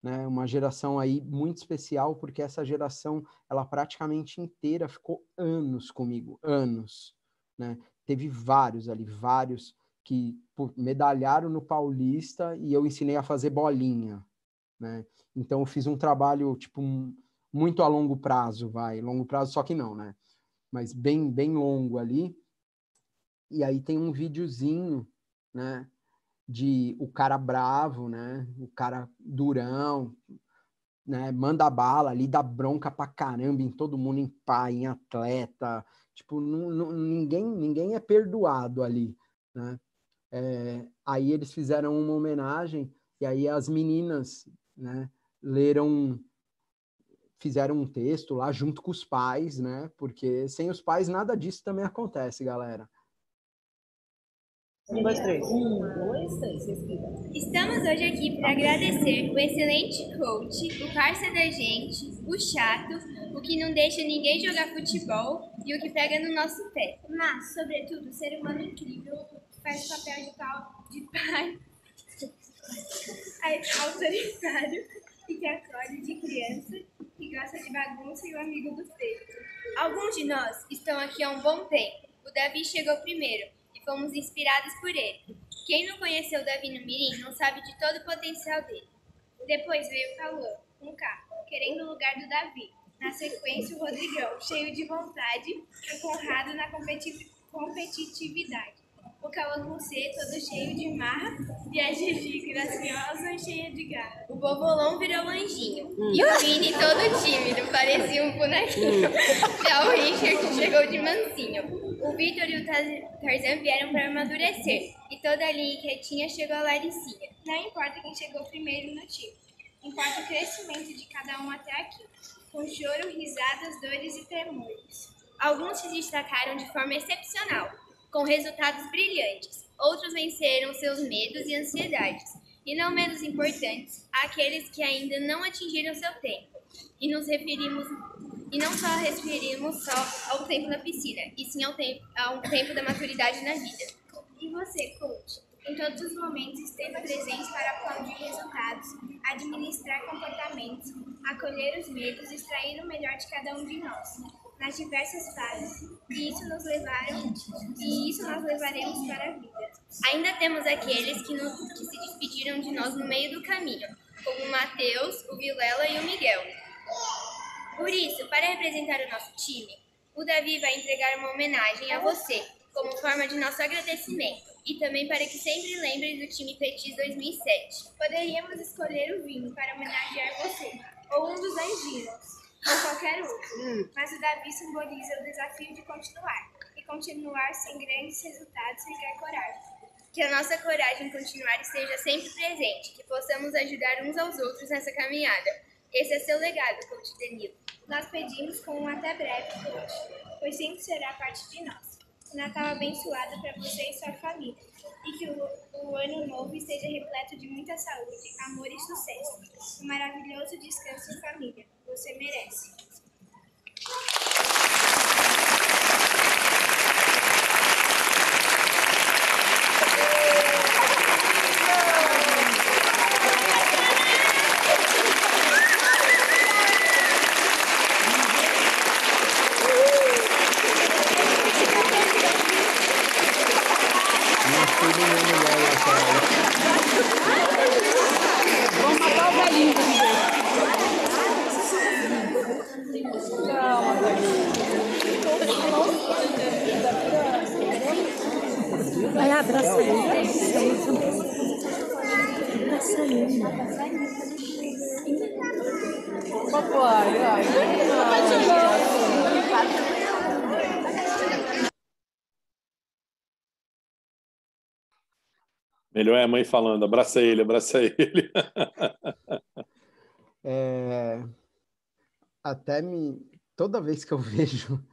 né? Uma geração aí muito especial, porque essa geração, ela praticamente inteira ficou anos comigo, anos, né? Teve vários ali, vários que medalharam no Paulista e eu ensinei a fazer bolinha, né? Então eu fiz um trabalho tipo muito a longo prazo, vai, longo prazo só que não, né? Mas bem bem longo ali. E aí tem um videozinho, né, de o cara bravo, né? O cara durão, né? Manda bala ali, dá bronca pra caramba em todo mundo, em pai, em atleta. Tipo, não, não, ninguém, ninguém é perdoado ali, né? É, aí eles fizeram uma homenagem e aí as meninas, né? Leram fizeram um texto lá junto com os pais, né? Porque sem os pais nada disso também acontece, galera. Um, dois, três. Um, dois, três. Estamos hoje aqui para agradecer o excelente coach, o parça da gente, o chato, o que não deixa ninguém jogar futebol e o que pega no nosso pé. Mas, sobretudo, o ser humano incrível que faz o papel de de pai autoritário e que acolhe de criança e gosta de bagunça e o amigo do feio. Alguns de nós estão aqui há um bom tempo. O Davi chegou primeiro, fomos inspiradas por ele. Quem não conheceu Davi no Mirim não sabe de todo o potencial dele. Depois veio o Cauã, com K, querendo o lugar do Davi. Na sequência, o Rodrigão, cheio de vontade, e o Conrado na competi competitividade. O Cauã com C, todo cheio de marra, e a Gigi, graciosa e cheia de garra. O Bobolão virou anjinho, hum. e o Vini, todo tímido, parecia um bonequinho. Hum. Já o Richard chegou de mansinho. O Vitor e o Tarzan vieram para amadurecer, e toda a linha quietinha chegou a Laricinha. Não importa quem chegou primeiro no time, importa o crescimento de cada um até aqui, com choro, risadas, dores e tremores. Alguns se destacaram de forma excepcional, com resultados brilhantes. Outros venceram seus medos e ansiedades. E não menos importantes, aqueles que ainda não atingiram seu tempo. E nos referimos e não só referimos só ao tempo da piscina, e sim ao, tempo, ao tempo da maturidade na vida. E você, coach? Em todos os momentos esteve presente para aplaudir resultados, administrar comportamentos, acolher os medos e extrair o melhor de cada um de nós, nas diversas fases. E isso nos levaram, e isso nós levaremos para a vida. Ainda temos aqueles que, nos, que se despediram de nós no meio do caminho, como Mateus, o Vilela e o Miguel por isso, para representar o nosso time, o Davi vai entregar uma homenagem a você, como forma de nosso agradecimento, e também para que sempre lembre do time Petis 2007. Poderíamos escolher o vinho para homenagear você, ou um dos anjinhos, ou qualquer outro, hum. mas o Davi simboliza o desafio de continuar, e continuar sem grandes resultados requer coragem. Que a nossa coragem continuar esteja sempre presente, que possamos ajudar uns aos outros nessa caminhada esse é seu legado, Coach Denil. Nós pedimos com um até breve, Coach, pois sempre será parte de nós. Natal abençoado para você e sua família. E que o, o ano novo esteja repleto de muita saúde, amor e sucesso. Um maravilhoso descanso em família. Você merece. Melhor é a mãe falando, abraça ele, abraça ele. é, até me. Toda vez que eu vejo,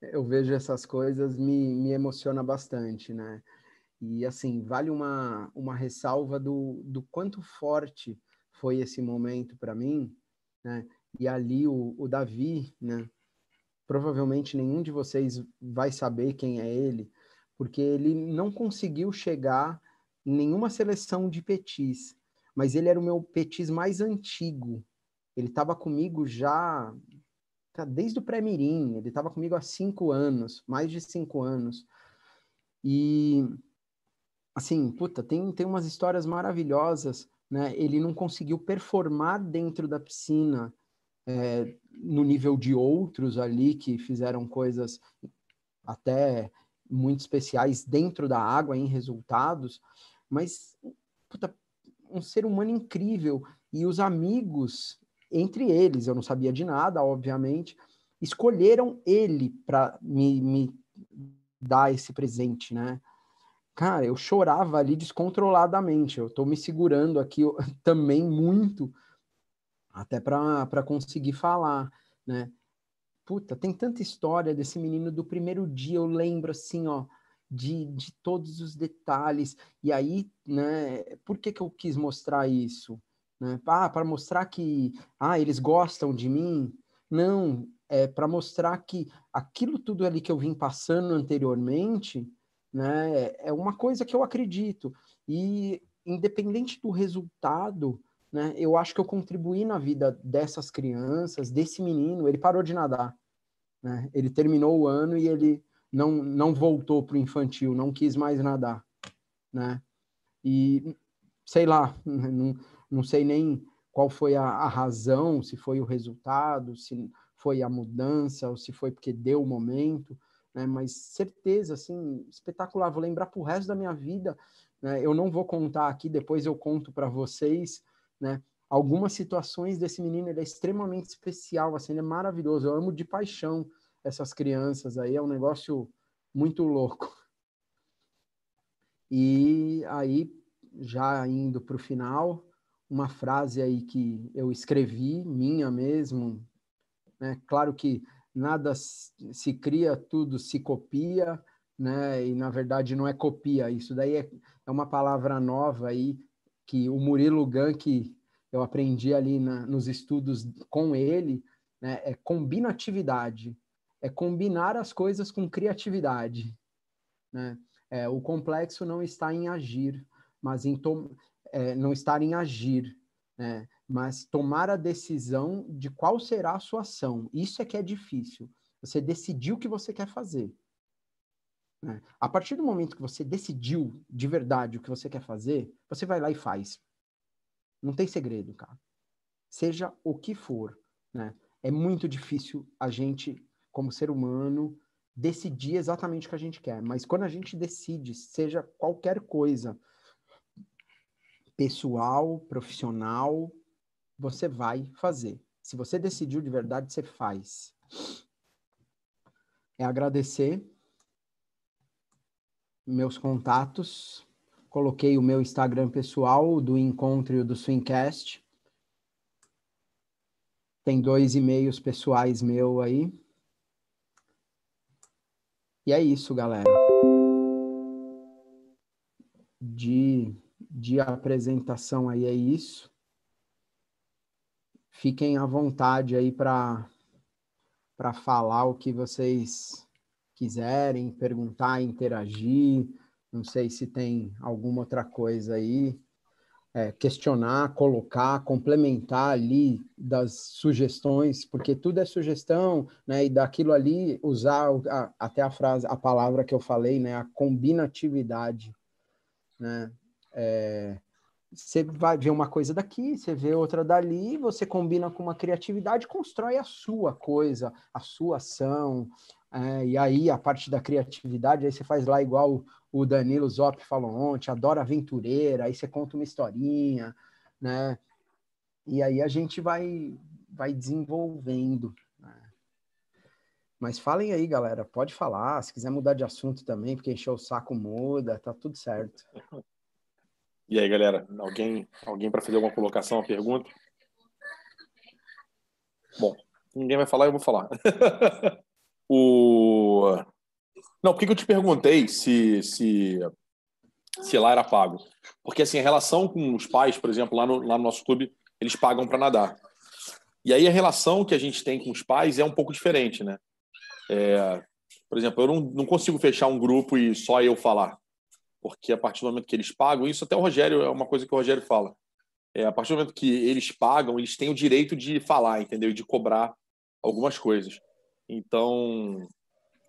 eu vejo essas coisas, me, me emociona bastante, né? E assim, vale uma, uma ressalva do, do quanto forte foi esse momento para mim, né? E ali o, o Davi, né? Provavelmente nenhum de vocês vai saber quem é ele, porque ele não conseguiu chegar nenhuma seleção de petis, mas ele era o meu petis mais antigo. Ele estava comigo já tá, desde o pré-mirim, ele estava comigo há cinco anos, mais de cinco anos. E, assim, puta, tem, tem umas histórias maravilhosas, né? Ele não conseguiu performar dentro da piscina é, no nível de outros ali que fizeram coisas até muito especiais dentro da água em resultados, mas puta, um ser humano incrível. E os amigos, entre eles, eu não sabia de nada, obviamente, escolheram ele para me, me dar esse presente, né? Cara, eu chorava ali descontroladamente. Eu tô me segurando aqui eu, também muito, até para conseguir falar, né? Puta, tem tanta história desse menino do primeiro dia. Eu lembro assim, ó de, de todos os detalhes. E aí, né, por que, que eu quis mostrar isso? Né? Ah, para mostrar que ah, eles gostam de mim? Não, é para mostrar que aquilo tudo ali que eu vim passando anteriormente né, é uma coisa que eu acredito. E independente do resultado, né, eu acho que eu contribuí na vida dessas crianças, desse menino. Ele parou de nadar. Né? Ele terminou o ano e ele não, não voltou para o infantil, não quis mais nadar, né? E sei lá, não, não sei nem qual foi a, a razão, se foi o resultado, se foi a mudança, ou se foi porque deu o momento, né? Mas certeza, assim, espetacular, vou lembrar o resto da minha vida, né? Eu não vou contar aqui, depois eu conto para vocês, né? Algumas situações desse menino, ele é extremamente especial, assim, ele é maravilhoso, eu amo de paixão, essas crianças aí, é um negócio muito louco. E aí, já indo para o final, uma frase aí que eu escrevi, minha mesmo, né? Claro que nada se cria, tudo se copia, né? E na verdade não é copia, isso daí é, é uma palavra nova aí que o Murilo Gank que eu aprendi ali na, nos estudos com ele, né? É combinatividade é combinar as coisas com criatividade. Né? É, o complexo não está em agir, mas em é, não estar em agir, né? mas tomar a decisão de qual será a sua ação. Isso é que é difícil. Você decidiu o que você quer fazer. Né? A partir do momento que você decidiu de verdade o que você quer fazer, você vai lá e faz. Não tem segredo, cara. Seja o que for, né? É muito difícil a gente como ser humano, decidir exatamente o que a gente quer. Mas quando a gente decide, seja qualquer coisa, pessoal, profissional, você vai fazer. Se você decidiu de verdade, você faz. É agradecer meus contatos. Coloquei o meu Instagram pessoal do encontro e do Swingcast. Tem dois e-mails pessoais meu aí. E é isso, galera. De, de apresentação aí é isso. Fiquem à vontade aí para para falar o que vocês quiserem, perguntar, interagir. Não sei se tem alguma outra coisa aí é, questionar, colocar, complementar ali das sugestões, porque tudo é sugestão, né? E daquilo ali usar a, até a frase, a palavra que eu falei, né? A combinatividade, né? É, você vai ver uma coisa daqui, você vê outra dali, você combina com uma criatividade, constrói a sua coisa, a sua ação, é, e aí a parte da criatividade, aí você faz lá igual o Danilo Zop falou ontem, adora aventureira, aí você conta uma historinha, né? E aí a gente vai, vai desenvolvendo. Né? Mas falem aí, galera, pode falar, se quiser mudar de assunto também, porque encheu o saco, muda, tá tudo certo. E aí, galera, alguém, alguém para fazer alguma colocação, uma pergunta? Bom, ninguém vai falar, eu vou falar. O... Não, por que, eu te perguntei se, se, se lá era pago? Porque assim, a relação com os pais, por exemplo, lá no, lá no nosso clube, eles pagam para nadar. E aí a relação que a gente tem com os pais é um pouco diferente, né? É, por exemplo, eu não, não consigo fechar um grupo e só eu falar. Porque a partir do momento que eles pagam, isso até o Rogério é uma coisa que o Rogério fala. É, a partir do momento que eles pagam, eles têm o direito de falar, entendeu? E de cobrar algumas coisas. Então,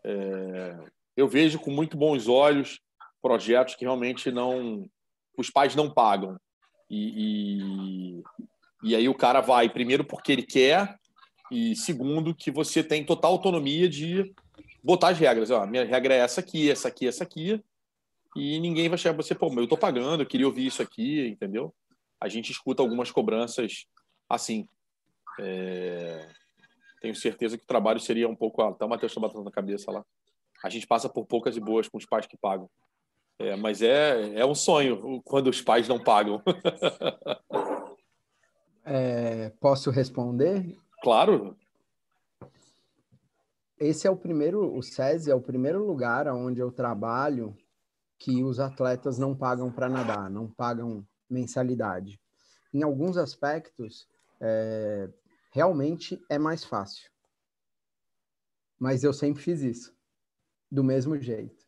é, eu vejo com muito bons olhos projetos que realmente não. os pais não pagam. E, e, e aí o cara vai, primeiro, porque ele quer, e segundo, que você tem total autonomia de botar as regras. Ó, minha regra é essa aqui, essa aqui, essa aqui. E ninguém vai chegar você, pô, eu tô pagando, eu queria ouvir isso aqui, entendeu? A gente escuta algumas cobranças assim. É tenho certeza que o trabalho seria um pouco. alto. tá o Matheus está batendo na cabeça lá. A gente passa por poucas e boas com os pais que pagam. É, mas é, é um sonho quando os pais não pagam. é, posso responder? Claro. Esse é o primeiro, o SESI é o primeiro lugar onde eu trabalho que os atletas não pagam para nadar, não pagam mensalidade. Em alguns aspectos, é, realmente é mais fácil. Mas eu sempre fiz isso. Do mesmo jeito.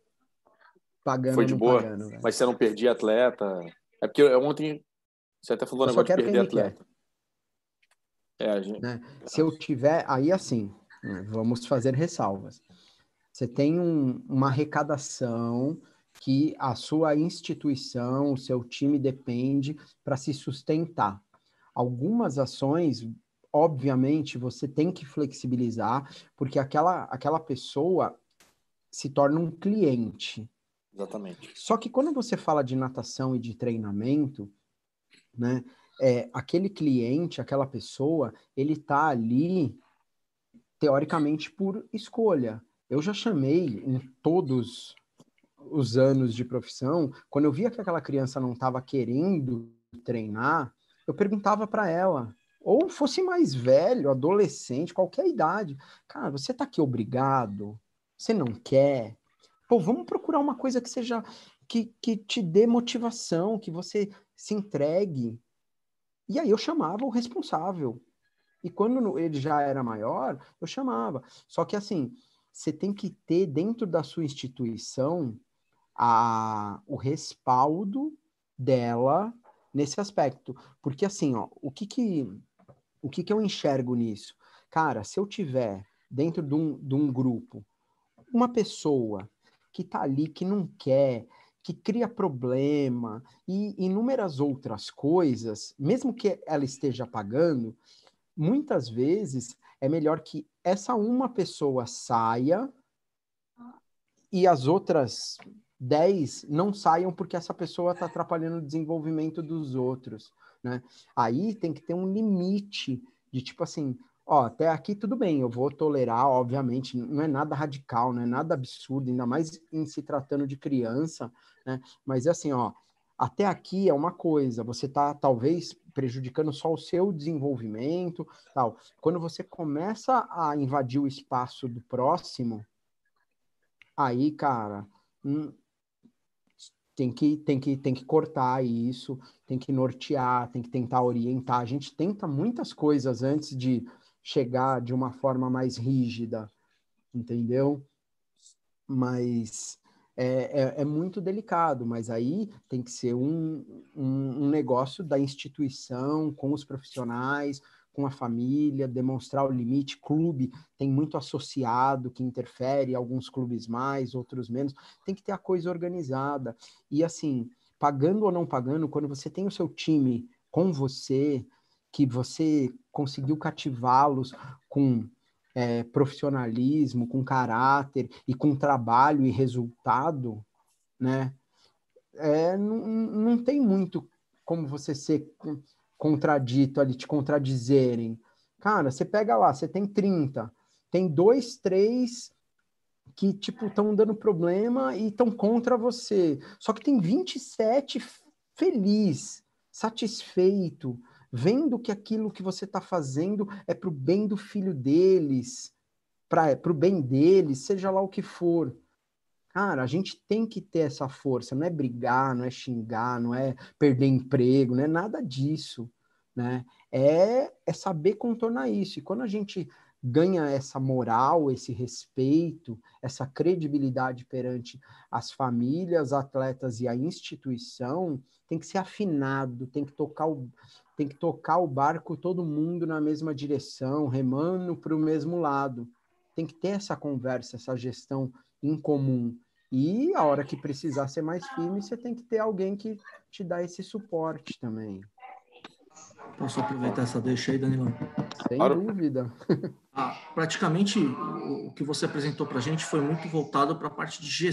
Pagando. Foi de boa. Pagando, mas se você não perdia atleta. É porque ontem você até falou eu negócio de perder atleta. É, gente... né? Se eu tiver. Aí assim, né, vamos fazer ressalvas. Você tem um, uma arrecadação que a sua instituição, o seu time depende para se sustentar. Algumas ações obviamente você tem que flexibilizar, porque aquela, aquela pessoa se torna um cliente. Exatamente. Só que quando você fala de natação e de treinamento, né, é, aquele cliente, aquela pessoa, ele está ali teoricamente por escolha. Eu já chamei em todos os anos de profissão, quando eu via que aquela criança não estava querendo treinar, eu perguntava para ela: ou fosse mais velho, adolescente, qualquer idade. Cara, você tá aqui obrigado, você não quer. Pô, vamos procurar uma coisa que seja que, que te dê motivação, que você se entregue. E aí eu chamava o responsável. E quando ele já era maior, eu chamava. Só que assim, você tem que ter dentro da sua instituição a, o respaldo dela nesse aspecto. Porque assim, ó, o que que o que, que eu enxergo nisso? Cara, se eu tiver dentro de um, de um grupo uma pessoa que tá ali, que não quer, que cria problema e inúmeras outras coisas, mesmo que ela esteja pagando, muitas vezes é melhor que essa uma pessoa saia e as outras dez não saiam porque essa pessoa está atrapalhando o desenvolvimento dos outros né? Aí tem que ter um limite de tipo assim, ó, até aqui tudo bem, eu vou tolerar, obviamente, não é nada radical, não é nada absurdo, ainda mais em se tratando de criança, né? Mas é assim, ó, até aqui é uma coisa, você tá talvez prejudicando só o seu desenvolvimento, tal. Quando você começa a invadir o espaço do próximo, aí, cara, hum, tem que, tem que, tem que cortar isso, tem que nortear, tem que tentar orientar. A gente tenta muitas coisas antes de chegar de uma forma mais rígida, entendeu? Mas é, é, é muito delicado, mas aí tem que ser um, um, um negócio da instituição, com os profissionais, com a família, demonstrar o limite. Clube tem muito associado que interfere, alguns clubes mais, outros menos. Tem que ter a coisa organizada. E assim, pagando ou não pagando, quando você tem o seu time com você, que você conseguiu cativá-los com é, profissionalismo, com caráter e com trabalho e resultado, né? É, não, não tem muito como você ser contradito ali, te contradizerem. Cara, você pega lá, você tem 30, tem dois, três que, tipo, estão dando problema e estão contra você. Só que tem 27 feliz, satisfeito, vendo que aquilo que você está fazendo é para o bem do filho deles, para o bem deles, seja lá o que for. Cara, a gente tem que ter essa força, não é brigar, não é xingar, não é perder emprego, não é nada disso né? É, é saber contornar isso. E quando a gente ganha essa moral, esse respeito, essa credibilidade perante as famílias, atletas e a instituição, tem que ser afinado, tem que tocar o, tem que tocar o barco todo mundo na mesma direção, remando para o mesmo lado. Tem que ter essa conversa, essa gestão em comum. E a hora que precisar ser mais firme, você tem que ter alguém que te dá esse suporte também. Posso aproveitar essa deixa aí, Danilão? Sem claro. dúvida. Ah, praticamente o que você apresentou para a gente foi muito voltado para a parte de gestão